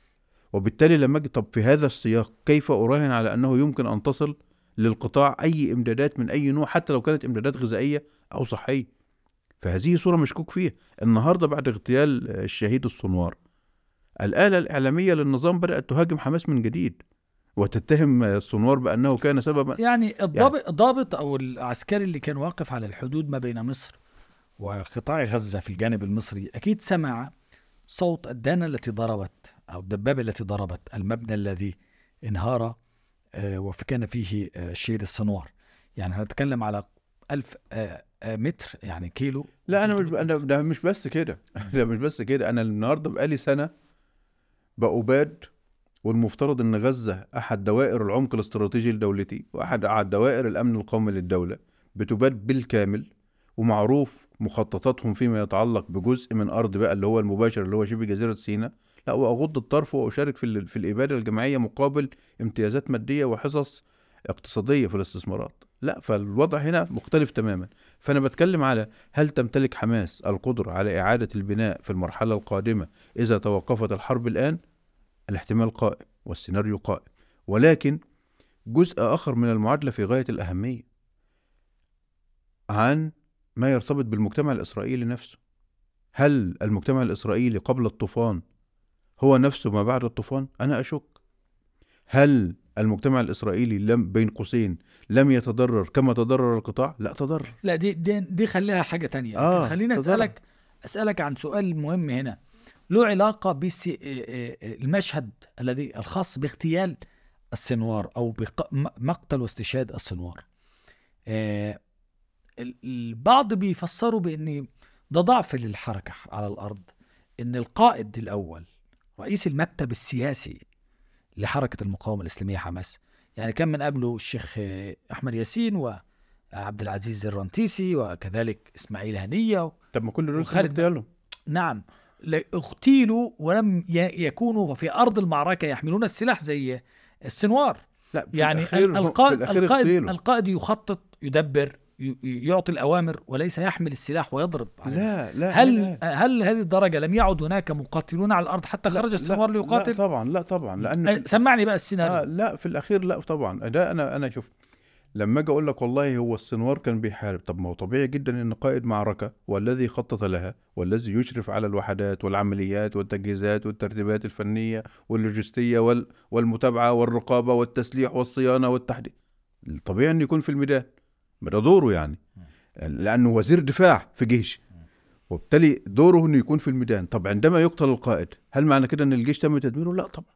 وبالتالي لما أجي طب في هذا السياق كيف أراهن على أنه يمكن أن تصل للقطاع أي إمدادات من أي نوع حتى لو كانت إمدادات غذائية أو صحية فهذه صورة مشكوك فيها النهاردة بعد اغتيال آه، الشهيد الصنوار الآلة الإعلامية للنظام بدأت تهاجم حماس من جديد وتتهم آه، السنوار بأنه كان سببا يعني, يعني الضابط يعني الضابط أو العسكري اللي كان واقف على الحدود ما بين مصر وقطاع غزة في الجانب المصري أكيد سمع صوت الدانة التي ضربت أو الدبابة التي ضربت المبنى الذي انهار آه، وكان فيه آه، شير السنوار يعني هنتكلم على ألف آه، متر يعني كيلو لا انا مش انا ده مش بس كده ده مش بس كده انا النهارده بقالي سنه بأباد والمفترض ان غزه احد دوائر العمق الاستراتيجي لدولتي واحد احد دوائر الامن القومي للدوله بتباد بالكامل ومعروف مخططاتهم فيما يتعلق بجزء من ارض بقى اللي هو المباشر اللي هو شبه جزيره سيناء لا وأغض الطرف وأشارك في, في الإبادة الجماعية مقابل امتيازات مادية وحصص اقتصادية في الاستثمارات لا فالوضع هنا مختلف تماما فأنا بتكلم على هل تمتلك حماس القدرة على إعادة البناء في المرحلة القادمة إذا توقفت الحرب الآن الاحتمال قائم والسيناريو قائم ولكن جزء آخر من المعادلة في غاية الأهمية عن ما يرتبط بالمجتمع الإسرائيلي نفسه هل المجتمع الإسرائيلي قبل الطوفان هو نفسه ما بعد الطوفان أنا أشك هل المجتمع الاسرائيلي لم بين قوسين لم يتضرر كما تضرر القطاع لا تضرر لا دي دي, دي خليها حاجه تانية آه خلينا اسالك اسالك عن سؤال مهم هنا له علاقه بالمشهد آه، آه، الذي الخاص باغتيال السنوار او مقتل واستشهاد السنوار آه، البعض بيفسروا بان ده ضعف للحركه على الارض ان القائد الاول رئيس المكتب السياسي لحركة المقاومة الإسلامية حماس يعني كان من قبله الشيخ أحمد ياسين وعبد العزيز الرنتيسي وكذلك إسماعيل هنية طب ما كل دول اغتيالهم نعم اغتيلوا ولم يكونوا في أرض المعركة يحملون السلاح زي السنوار لا يعني القائد القائد القائد يخطط يدبر يعطي الاوامر وليس يحمل السلاح ويضرب لا لا هل لا هل هذه الدرجه لم يعد هناك مقاتلون على الارض حتى خرج السنوار ليقاتل؟ لا طبعا لا طبعا لان سمعني بقى السيناريو آه لا في الاخير لا طبعا ده انا انا شوف لما اجي اقول لك والله هو السنوار كان بيحارب طب ما هو طبيعي جدا ان قائد معركه والذي خطط لها والذي يشرف على الوحدات والعمليات والتجهيزات والترتيبات الفنيه واللوجستيه وال والمتابعه والرقابه والتسليح والصيانه والتحديد الطبيعي انه يكون في الميدان ده دوره يعني لانه وزير دفاع في جيش وبالتالي دوره انه يكون في الميدان طب عندما يقتل القائد هل معنى كده ان الجيش تم تدميره لا طبعا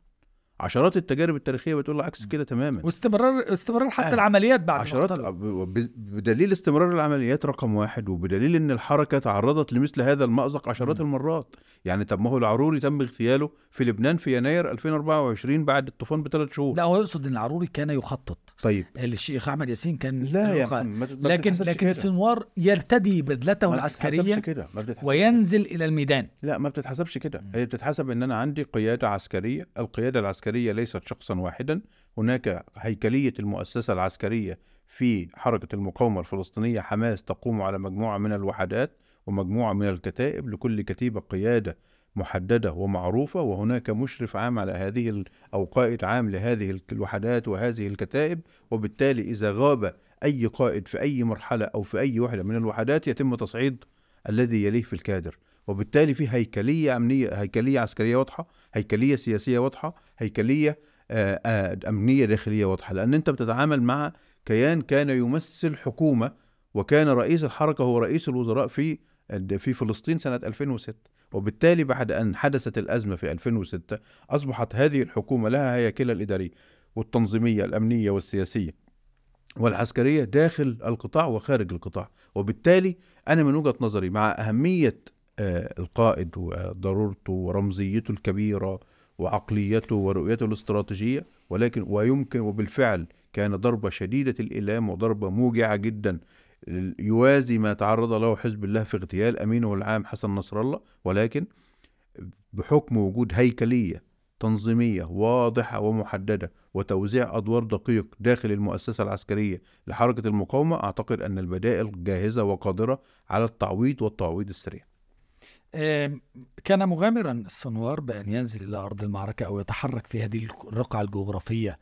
عشرات التجارب التاريخيه بتقول عكس كده تماما واستمرار استمرار حتى آه. العمليات بعد عشرات بدليل استمرار العمليات رقم واحد وبدليل ان الحركه تعرضت لمثل هذا المازق عشرات م. المرات يعني طب ما هو العروري تم اغتياله في لبنان في يناير 2024 بعد الطوفان بثلاث شهور لا هو يقصد ان العروري كان يخطط طيب الشيخ احمد ياسين كان لا يا ما لكن لكن السنوار يرتدي بدلته العسكريه كده. ما وينزل كده. الى الميدان لا ما بتتحسبش كده هي بتتحسب ان انا عندي قياده عسكريه القياده العسكريه العسكرية ليست شخصا واحدا هناك هيكلية المؤسسة العسكرية في حركة المقاومة الفلسطينية حماس تقوم على مجموعة من الوحدات ومجموعة من الكتائب لكل كتيبة قيادة محددة ومعروفة وهناك مشرف عام على هذه أو قائد عام لهذه الوحدات وهذه الكتائب وبالتالي إذا غاب أي قائد في أي مرحلة أو في أي وحدة من الوحدات يتم تصعيد الذي يليه في الكادر وبالتالي في هيكلية أمنية هيكلية عسكرية واضحة هيكليه سياسيه واضحه هيكليه آه، آه، امنيه داخليه واضحه لان انت بتتعامل مع كيان كان يمثل حكومه وكان رئيس الحركه هو رئيس الوزراء في في فلسطين سنه 2006 وبالتالي بعد ان حدثت الازمه في 2006 اصبحت هذه الحكومه لها هياكلها الاداريه والتنظيميه الامنيه والسياسيه والعسكرية داخل القطاع وخارج القطاع وبالتالي أنا من وجهة نظري مع أهمية آه، القائد وضرورته ورمزيته الكبيرة وعقليته ورؤيته الاستراتيجية ولكن ويمكن وبالفعل كان ضربة شديدة الإلام وضربة موجعة جدا يوازي ما تعرض له حزب الله في اغتيال أمينه العام حسن نصر الله ولكن بحكم وجود هيكلية تنظيمية واضحة ومحددة وتوزيع أدوار دقيق داخل المؤسسة العسكرية لحركة المقاومة أعتقد أن البدائل جاهزة وقادرة على التعويض والتعويض السريع كان مغامرا السنوار بأن ينزل إلى أرض المعركة أو يتحرك في هذه الرقعة الجغرافية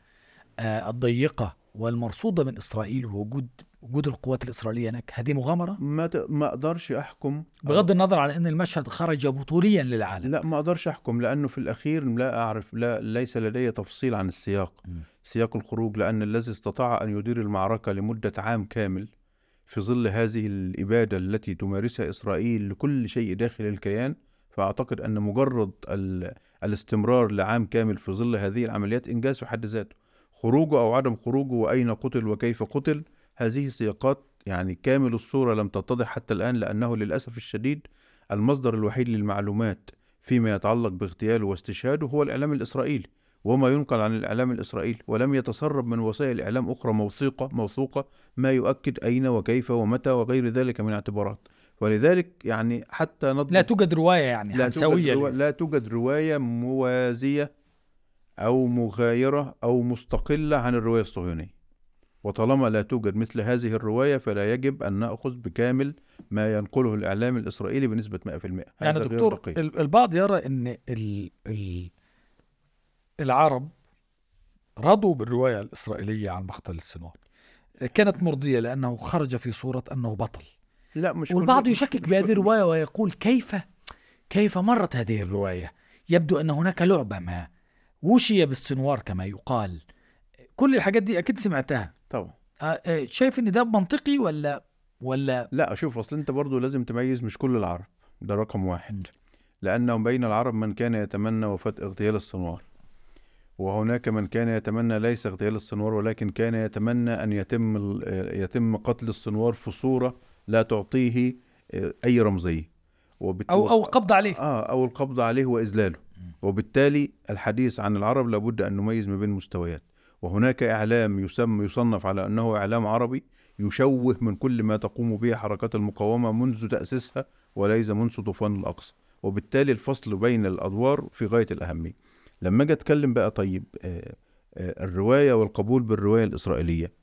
آه، الضيقة والمرصودة من إسرائيل ووجود وجود القوات الإسرائيلية هناك هذه مغامرة؟ ما ما أقدرش أحكم بغض النظر على أن المشهد خرج بطوليا للعالم لا ما أقدرش أحكم لأنه في الأخير لا أعرف لا ليس لدي تفصيل عن السياق م. سياق الخروج لأن الذي استطاع أن يدير المعركة لمدة عام كامل في ظل هذه الإبادة التي تمارسها إسرائيل لكل شيء داخل الكيان فأعتقد أن مجرد الاستمرار لعام كامل في ظل هذه العمليات إنجاز في حد ذاته خروجه أو عدم خروجه وأين قتل وكيف قتل هذه سياقات يعني كامل الصورة لم تتضح حتى الآن لأنه للأسف الشديد المصدر الوحيد للمعلومات فيما يتعلق باغتياله واستشهاده هو الإعلام الإسرائيلي وما ينقل عن الإعلام الإسرائيلي ولم يتسرب من وسائل إعلام أخرى موثيقة موثوقة ما يؤكد أين وكيف ومتى وغير ذلك من اعتبارات ولذلك يعني حتى نضبط لا توجد رواية يعني لا توجد, رواية, لا توجد رواية موازية أو مغايرة أو مستقلة عن الرواية الصهيونية وطالما لا توجد مثل هذه الرواية فلا يجب أن نأخذ بكامل ما ينقله الإعلام الإسرائيلي بنسبة 100% يعني دكتور البعض يرى أن ال... ال... العرب رضوا بالرواية الإسرائيلية عن مقتل السنوار كانت مرضية لأنه خرج في صورة أنه بطل لا مش والبعض يشكك مش بهذه الرواية ويقول كيف كيف مرت هذه الرواية يبدو أن هناك لعبة ما وشي بالسنوار كما يقال كل الحاجات دي أكيد سمعتها طبعا آه، آه، شايف ان ده منطقي ولا ولا لا شوف اصل انت برضو لازم تميز مش كل العرب ده رقم واحد لانه بين العرب من كان يتمنى وفاه اغتيال السنوار وهناك من كان يتمنى ليس اغتيال السنوار ولكن كان يتمنى أن يتم يتم قتل السنوار في صورة لا تعطيه آه، أي رمزية وبت... أو أو القبض عليه آه أو القبض عليه وإذلاله وبالتالي الحديث عن العرب لابد أن نميز ما بين مستويات وهناك إعلام يسمى يصنف على أنه إعلام عربي يشوه من كل ما تقوم به حركات المقاومة منذ تأسيسها وليس منذ طوفان الأقصى وبالتالي الفصل بين الأدوار في غاية الأهمية لما اجي اتكلم بقى طيب آه، آه، الروايه والقبول بالروايه الاسرائيليه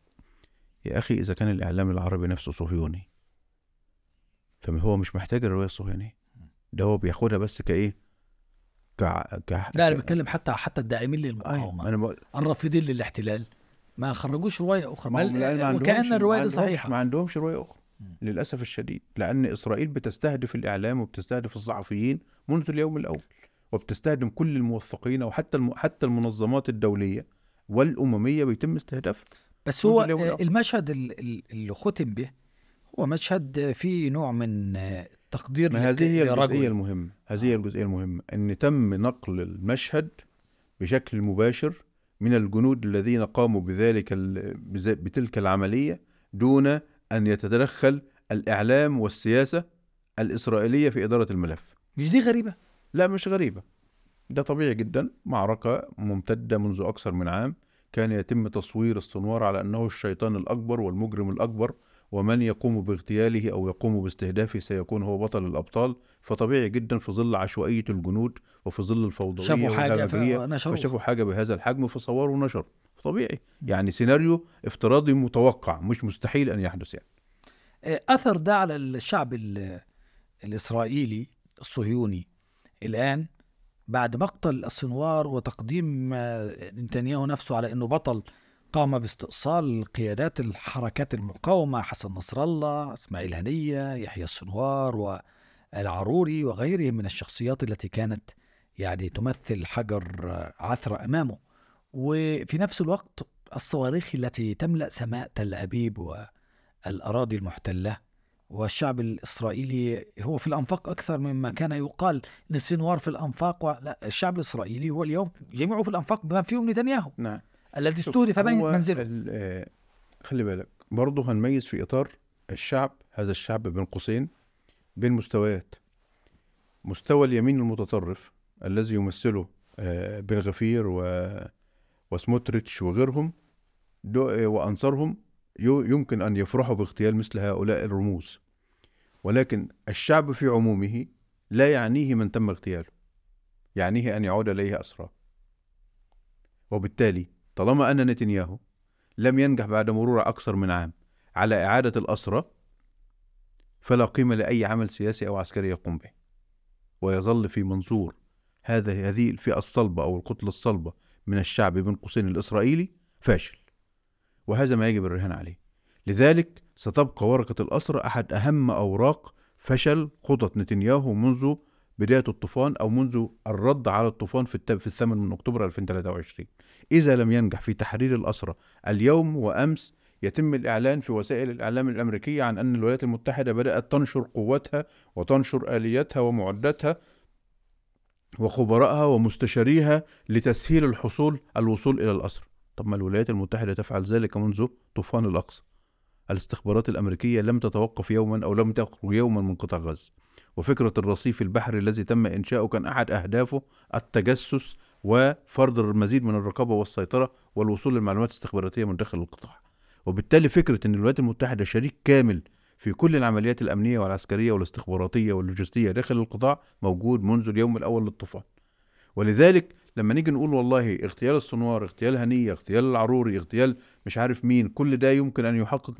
يا اخي اذا كان الاعلام العربي نفسه صهيوني فما هو مش محتاج الروايه الصهيونيه ده هو بياخدها بس كايه كع... كع... لا انا بتكلم حتى حتى الداعمين للمقاومه أيوة، أنا بقول... الرافضين للاحتلال ما خرجوش روايه اخرى ما ما وكان الروايه دي صحيحه ما عندهمش روايه اخرى للاسف الشديد لان اسرائيل بتستهدف الاعلام وبتستهدف الصحفيين منذ اليوم الاول وبتستهدم كل الموثقين او حتى حتى المنظمات الدوليه والامميه بيتم استهدافها بس هو المشهد اللي ختم به هو مشهد فيه نوع من تقدير ما هذه هي الجزئيه المهمه هذه هي الجزئيه المهمه ان تم نقل المشهد بشكل مباشر من الجنود الذين قاموا بذلك بتلك العمليه دون ان يتدخل الاعلام والسياسه الاسرائيليه في اداره الملف مش دي غريبه لا مش غريبة ده طبيعي جدا معركة ممتدة منذ أكثر من عام كان يتم تصوير السنوار على أنه الشيطان الأكبر والمجرم الأكبر ومن يقوم باغتياله أو يقوم باستهدافه سيكون هو بطل الأبطال فطبيعي جدا في ظل عشوائية الجنود وفي ظل الفوضوية شافوا حاجة فشافوا حاجة بهذا الحجم فصوروا ونشروا طبيعي يعني سيناريو افتراضي متوقع مش مستحيل أن يحدث يعني آه، أثر ده على الشعب الإسرائيلي الصهيوني الآن بعد مقتل السنوار وتقديم آه، نتنياهو نفسه على أنه بطل قام باستئصال قيادات الحركات المقاومة حسن نصر الله إسماعيل هنية يحيى السنوار والعروري وغيرهم من الشخصيات التي كانت يعني تمثل حجر آه، عثرة أمامه وفي نفس الوقت الصواريخ التي تملأ سماء تل أبيب والأراضي المحتلة والشعب الإسرائيلي هو في الأنفاق أكثر مما كان يقال أن السنوار في الأنفاق و... لا الشعب الإسرائيلي هو اليوم جميعه في الأنفاق بما فيهم نتنياهو نعم الذي استهدف منزله آه، خلي بالك برضه هنميز في إطار الشعب هذا الشعب بين قوسين بين مستويات مستوى اليمين المتطرف الذي يمثله آه، بن غفير و وسموتريتش وغيرهم وأنصارهم يمكن أن يفرحوا باغتيال مثل هؤلاء الرموز ولكن الشعب في عمومه لا يعنيه من تم اغتياله يعنيه أن يعود إليه أسرى وبالتالي طالما أن نتنياهو لم ينجح بعد مرور أكثر من عام على إعادة الأسرى فلا قيمة لأي عمل سياسي أو عسكري يقوم به ويظل في منظور هذا هذه الفئة الصلبة أو الكتلة الصلبة من الشعب بين قوسين الإسرائيلي فاشل وهذا ما يجب الرهان عليه لذلك ستبقى ورقة الأسرة أحد أهم أوراق فشل خطط نتنياهو منذ بداية الطوفان أو منذ الرد على الطوفان في في الثامن من أكتوبر 2023 إذا لم ينجح في تحرير الأسرة اليوم وأمس يتم الإعلان في وسائل الإعلام الأمريكية عن أن الولايات المتحدة بدأت تنشر قوتها وتنشر آلياتها ومعداتها وخبرائها ومستشاريها لتسهيل الحصول الوصول إلى الأسرة طب ما الولايات المتحدة تفعل ذلك منذ طوفان الأقصى الاستخبارات الأمريكية لم تتوقف يوما أو لم تخرج يوما من قطاع غزة وفكرة الرصيف البحري الذي تم إنشاؤه كان أحد أهدافه التجسس وفرض المزيد من الرقابة والسيطرة والوصول للمعلومات الاستخباراتية من داخل القطاع وبالتالي فكرة أن الولايات المتحدة شريك كامل في كل العمليات الأمنية والعسكرية والاستخباراتية واللوجستية داخل القطاع موجود منذ اليوم الأول للطوفان ولذلك لما نيجي نقول والله اغتيال السنوار اغتيال هنيه اغتيال العروري اغتيال مش عارف مين كل ده يمكن ان يحقق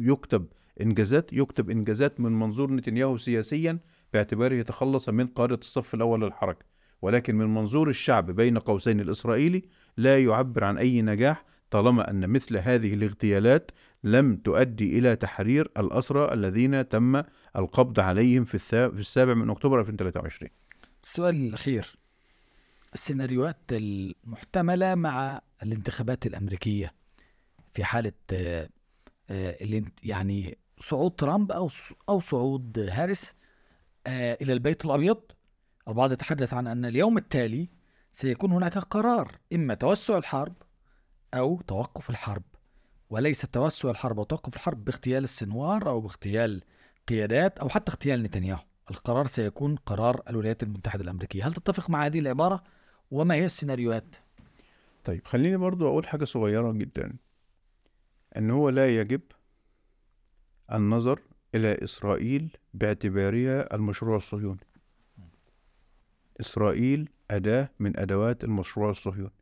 يكتب انجازات يكتب انجازات من منظور نتنياهو سياسيا باعتباره يتخلص من قاده الصف الاول للحركه ولكن من منظور الشعب بين قوسين الاسرائيلي لا يعبر عن اي نجاح طالما ان مثل هذه الاغتيالات لم تؤدي الى تحرير الاسرى الذين تم القبض عليهم في السابع من اكتوبر 2023 السؤال الاخير السيناريوهات المحتمله مع الانتخابات الامريكيه في حاله آه، آه، يعني صعود ترامب او او صعود هاريس آه، الى البيت الابيض البعض يتحدث عن ان اليوم التالي سيكون هناك قرار اما توسع الحرب او توقف الحرب وليس توسع الحرب او توقف الحرب باغتيال السنوار او باغتيال قيادات او حتى اغتيال نتنياهو القرار سيكون قرار الولايات المتحده الامريكيه هل تتفق مع هذه العباره وما هي السيناريوهات طيب خليني برضو أقول حاجة صغيرة جدا أن هو لا يجب النظر إلى إسرائيل باعتبارها المشروع الصهيوني إسرائيل أداة من أدوات المشروع الصهيوني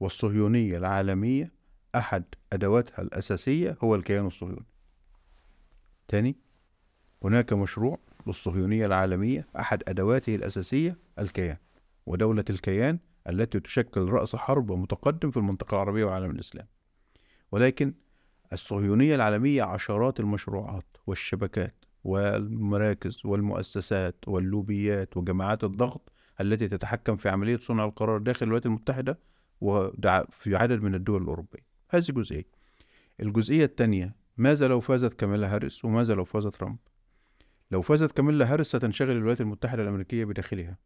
والصهيونية العالمية أحد أدواتها الأساسية هو الكيان الصهيوني تاني هناك مشروع للصهيونية العالمية أحد أدواته الأساسية الكيان ودولة الكيان التي تشكل رأس حرب ومتقدم في المنطقة العربية وعالم الإسلام ولكن الصهيونية العالمية عشرات المشروعات والشبكات والمراكز والمؤسسات واللوبيات وجماعات الضغط التي تتحكم في عملية صنع القرار داخل الولايات المتحدة وفي عدد من الدول الأوروبية هذه جزئية الجزئية الثانية ماذا لو فازت كاميلا هاريس وماذا لو فاز ترامب لو فازت كاميلا هاريس ستنشغل الولايات المتحدة الأمريكية بداخلها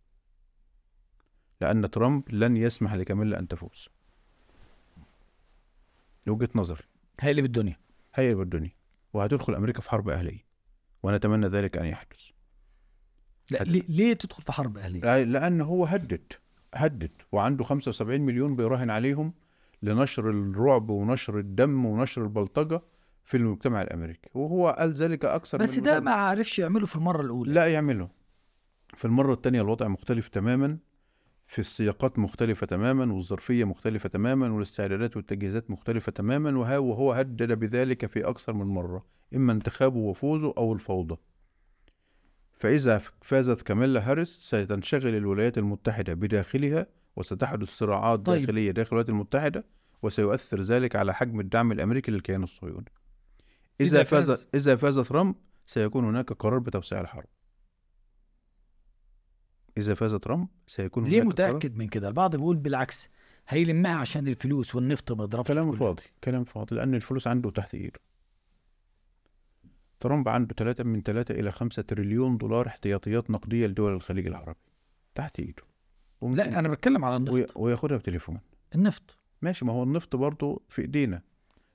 لأن ترامب لن يسمح لكاميلا أن تفوز وجهة نظري هيقلب الدنيا هيقلب الدنيا وهتدخل أمريكا في حرب أهلية ونتمنى ذلك أن يحدث لا هد... ليه تدخل في حرب أهلية؟ لأن هو هدد هدد وعنده 75 مليون بيراهن عليهم لنشر الرعب ونشر الدم ونشر البلطجة في المجتمع الأمريكي وهو قال ذلك أكثر بس من ده ما عرفش يعمله في المرة الأولى لا يعمله في المرة الثانية الوضع مختلف تماما في السياقات مختلفة تماما والظرفية مختلفة تماما والاستعدادات والتجهيزات مختلفة تماما وهو هدد بذلك في أكثر من مرة إما انتخابه وفوزه أو الفوضى فإذا فازت كاميلا هاريس ستنشغل الولايات المتحدة بداخلها وستحدث صراعات طيب. داخلية داخل الولايات المتحدة وسيؤثر ذلك على حجم الدعم الأمريكي للكيان الصهيوني إذا, إذا فاز إذا فاز ترامب سيكون هناك قرار بتوسيع الحرب إذا فاز ترامب سيكون ليه متأكد من كده؟ البعض بيقول بالعكس هيلمها عشان الفلوس والنفط ما يضربش كلام فاضي كلام فاضي لأن الفلوس عنده تحت إيده ترامب عنده 3 من 3 إلى 5 تريليون دولار احتياطيات نقدية لدول الخليج العربي تحت إيده لا أنا بتكلم على النفط وياخدها بتليفون النفط ماشي ما هو النفط برضه في إيدينا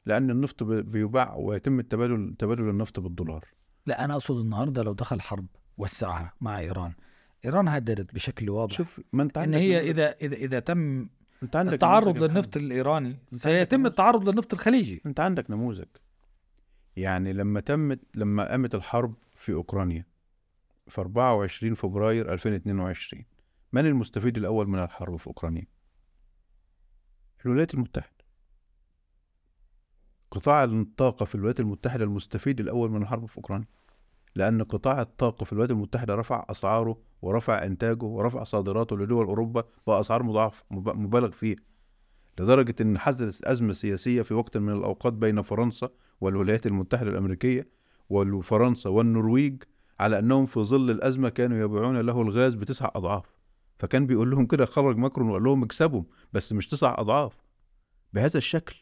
لأن النفط بيباع ويتم التبادل تبادل النفط بالدولار لا أنا أقصد النهاردة لو دخل حرب وسعها مع إيران ايران هددت بشكل واضح شوف ما انت ان هي اذا اذا اذا تم انت عندك التعرض للنفط الايراني سيتم التعرض للنفط الخليجي انت عندك نموذج يعني لما تمت لما قامت الحرب في اوكرانيا في 24 فبراير 2022 من المستفيد الاول من الحرب في اوكرانيا؟ الولايات المتحده قطاع الطاقه في الولايات المتحده المستفيد الاول من الحرب في اوكرانيا لأن قطاع الطاقة في الولايات المتحدة رفع أسعاره ورفع إنتاجه ورفع صادراته لدول أوروبا بأسعار مضاعفة مبالغ فيه لدرجة أن حدثت أزمة سياسية في وقت من الأوقات بين فرنسا والولايات المتحدة الأمريكية وفرنسا والنرويج على أنهم في ظل الأزمة كانوا يبيعون له الغاز بتسع أضعاف فكان بيقول لهم كده خرج ماكرون وقال لهم اكسبهم بس مش تسع أضعاف بهذا الشكل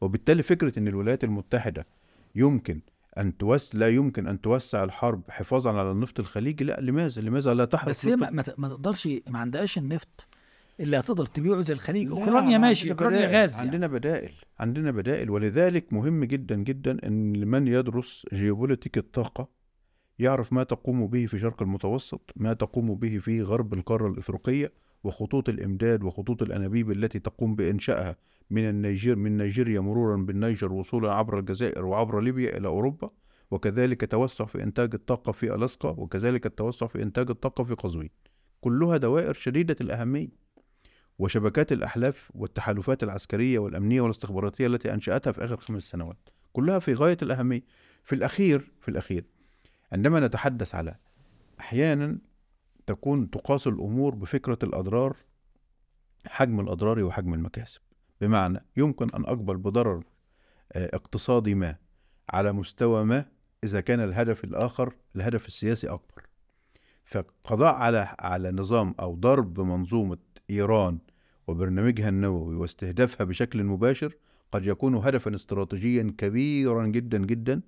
وبالتالي فكرة أن الولايات المتحدة يمكن ان توس لا يمكن ان توسع الحرب حفاظا على النفط الخليجي لا لماذا لماذا لا تحرق بس هي ما, ما تقدرش ما عندهاش النفط اللي هتقدر تبيعه زي الخليج اوكرانيا ماشي اوكرانيا غاز يعني. عندنا يعني. بدائل عندنا بدائل ولذلك مهم جدا جدا ان من يدرس جيوبوليتيك الطاقه يعرف ما تقوم به في شرق المتوسط ما تقوم به في غرب القاره الافريقيه وخطوط الامداد وخطوط الانابيب التي تقوم بانشائها من النيجير من نيجيريا مرورا بالنيجر وصولا عبر الجزائر وعبر ليبيا إلى أوروبا وكذلك توسع في إنتاج الطاقة في ألاسكا وكذلك التوسع في إنتاج الطاقة في قزوين كلها دوائر شديدة الأهمية وشبكات الأحلاف والتحالفات العسكرية والأمنية والاستخباراتية التي أنشأتها في آخر خمس سنوات كلها في غاية الأهمية في الأخير في الأخير عندما نتحدث على أحيانا تكون تقاس الأمور بفكرة الأضرار حجم الأضرار وحجم المكاسب بمعنى يمكن أن أقبل بضرر آه، اقتصادي ما على مستوى ما إذا كان الهدف الآخر الهدف السياسي أكبر فقضاء على على نظام أو ضرب منظومة إيران وبرنامجها النووي واستهدافها بشكل مباشر قد يكون هدفا استراتيجيا كبيرا جدا جدا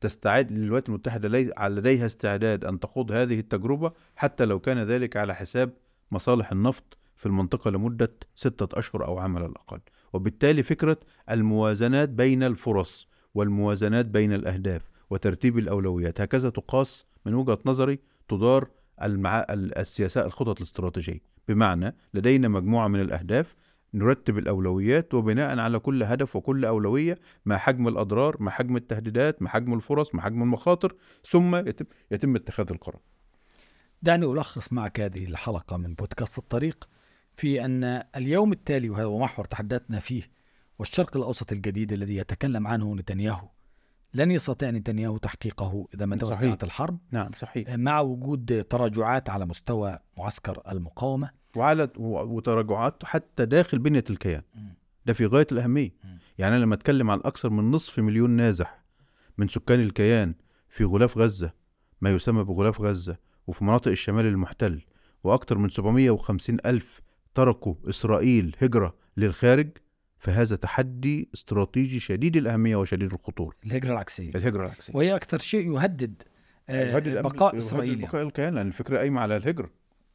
تستعد للولايات المتحدة لديها استعداد أن تخوض هذه التجربة حتى لو كان ذلك على حساب مصالح النفط في المنطقة لمدة ستة أشهر أو عام على الأقل وبالتالي فكرة الموازنات بين الفرص والموازنات بين الأهداف وترتيب الأولويات هكذا تقاس من وجهة نظري تدار المع... السياسة الخطط الاستراتيجية بمعنى لدينا مجموعة من الأهداف نرتب الأولويات وبناء على كل هدف وكل أولوية ما حجم الأضرار ما حجم التهديدات ما حجم الفرص ما حجم المخاطر ثم يتم, يتم اتخاذ القرار دعني ألخص معك هذه الحلقة من بودكاست الطريق في أن اليوم التالي وهذا محور تحدثنا فيه والشرق الأوسط الجديد الذي يتكلم عنه نتنياهو لن يستطيع نتنياهو تحقيقه إذا ما توسعت صحيح. الحرب نعم صحيح آه، مع وجود تراجعات على مستوى معسكر المقاومة وعلى وتراجعات حتى داخل بنية الكيان ده في غاية الأهمية يعني أنا لما أتكلم عن أكثر من نصف مليون نازح من سكان الكيان في غلاف غزة ما يسمى بغلاف غزة وفي مناطق الشمال المحتل وأكثر من 750 ألف تركوا إسرائيل هجرة للخارج فهذا تحدي استراتيجي شديد الأهمية وشديد الخطورة الهجرة العكسية الهجرة العكسية وهي أكثر شيء يهدد, آه، يهدد بقاء إسرائيل بقاء الكيان لأن الفكرة قايمة على الهجرة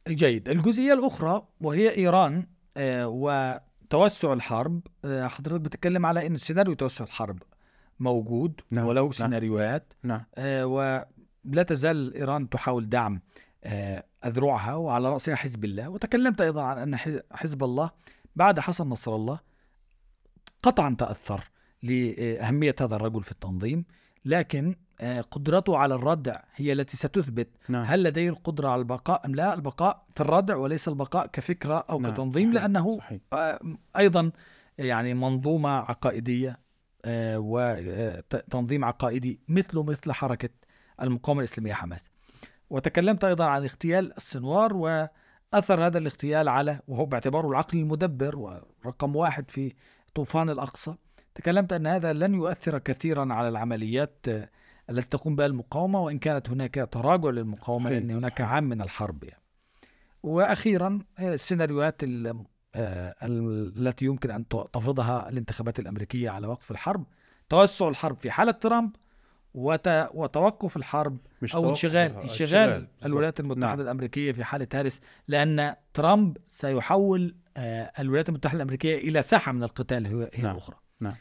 جيد الجزئية الأخرى وهي إيران آه، وتوسع الحرب آه، حضرتك بتتكلم على أن سيناريو توسع الحرب موجود نعم. ولو نعم. سيناريوهات نعم. ولا تزال إيران تحاول دعم أذرعها وعلى رأسها حزب الله وتكلمت أيضا عن أن حزب الله بعد حسن نصر الله قطعا تأثر لأهمية هذا الرجل في التنظيم لكن آه، قدرته على الردع هي التي ستثبت نعم. هل لديه القدرة على البقاء أم لا البقاء في الردع وليس البقاء كفكرة أو نعم. كتنظيم صحيح. لأنه صحيح. آه، أيضا يعني منظومة عقائدية آه، وتنظيم عقائدي مثله مثل حركة المقاومة الإسلامية حماس وتكلمت أيضا عن اغتيال السنوار وأثر هذا الاغتيال على وهو باعتباره العقل المدبر ورقم واحد في طوفان الأقصى تكلمت أن هذا لن يؤثر كثيرا على العمليات التي تقوم بها المقاومة وإن كانت هناك تراجع للمقاومة صحيح. لأن هناك عام من الحرب يعني. وأخيرا السيناريوهات التي يمكن أن تفرضها الانتخابات الأمريكية على وقف الحرب توسع الحرب في حالة ترامب وت... وتوقف الحرب مش او انشغال انشغال الولايات المتحده نعم. الامريكيه في حاله هارس لان ترامب سيحول آه، الولايات المتحده الامريكيه الى ساحه من القتال هي نعم. اخرى نعم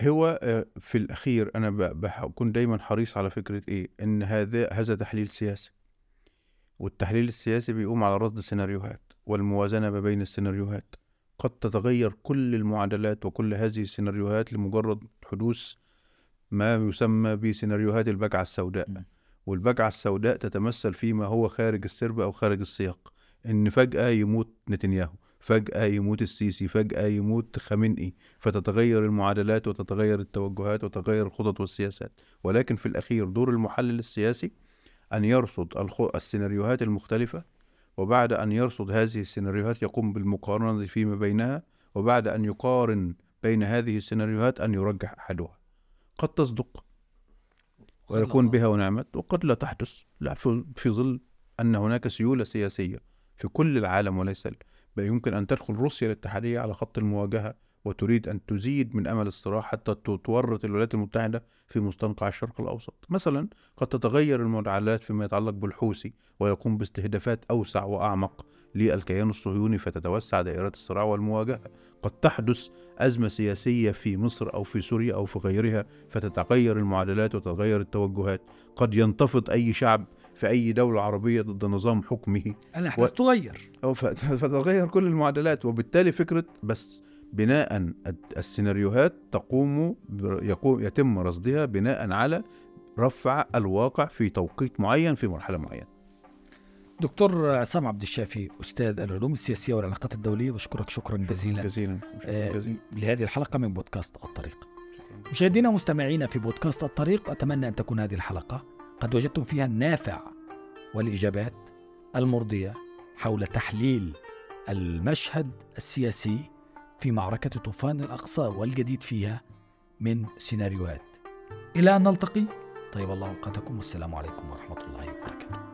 هو آه، في الاخير انا بكون دايما حريص على فكره ايه ان هذا هذا تحليل سياسي والتحليل السياسي بيقوم على رصد سيناريوهات والموازنه ما بين السيناريوهات قد تتغير كل المعادلات وكل هذه السيناريوهات لمجرد حدوث ما يسمى بسيناريوهات البجعة السوداء والبجعة السوداء تتمثل فيما هو خارج السرب أو خارج السياق إن فجأة يموت نتنياهو فجأة يموت السيسي فجأة يموت خامنئي فتتغير المعادلات وتتغير التوجهات وتتغير الخطط والسياسات ولكن في الأخير دور المحلل السياسي أن يرصد السيناريوهات المختلفة وبعد أن يرصد هذه السيناريوهات يقوم بالمقارنة فيما بينها وبعد أن يقارن بين هذه السيناريوهات أن يرجح أحدها قد تصدق ويكون بها ونعمت وقد لا تحدث لا في ظل أن هناك سيولة سياسية في كل العالم وليس بل يمكن أن تدخل روسيا الاتحادية على خط المواجهة وتريد أن تزيد من أمل الصراع حتى تورط الولايات المتحدة في مستنقع الشرق الأوسط مثلا قد تتغير المعادلات فيما يتعلق بالحوثي ويقوم باستهدافات أوسع وأعمق للكيان الصهيوني فتتوسع دائره الصراع والمواجهة قد تحدث أزمة سياسية في مصر أو في سوريا أو في غيرها فتتغير المعادلات وتتغير التوجهات قد ينتفض أي شعب في أي دولة عربية ضد نظام حكمه الأحداث و... تغير فتتغير كل المعادلات وبالتالي فكرة بس بناء السيناريوهات تقوم يقوم يتم رصدها بناء على رفع الواقع في توقيت معين في مرحلة معينة دكتور عصام عبد الشافي استاذ العلوم السياسيه والعلاقات الدوليه بشكرك شكرا جزيلا جزيلا, جزيلا. آه، جزيلا. لهذه الحلقه من بودكاست الطريق مشاهدينا ومستمعينا في بودكاست الطريق اتمنى ان تكون هذه الحلقه قد وجدتم فيها النافع والاجابات المرضيه حول تحليل المشهد السياسي في معركه طوفان الاقصى والجديد فيها من سيناريوهات الى ان نلتقي طيب الله اوقاتكم والسلام عليكم ورحمه الله وبركاته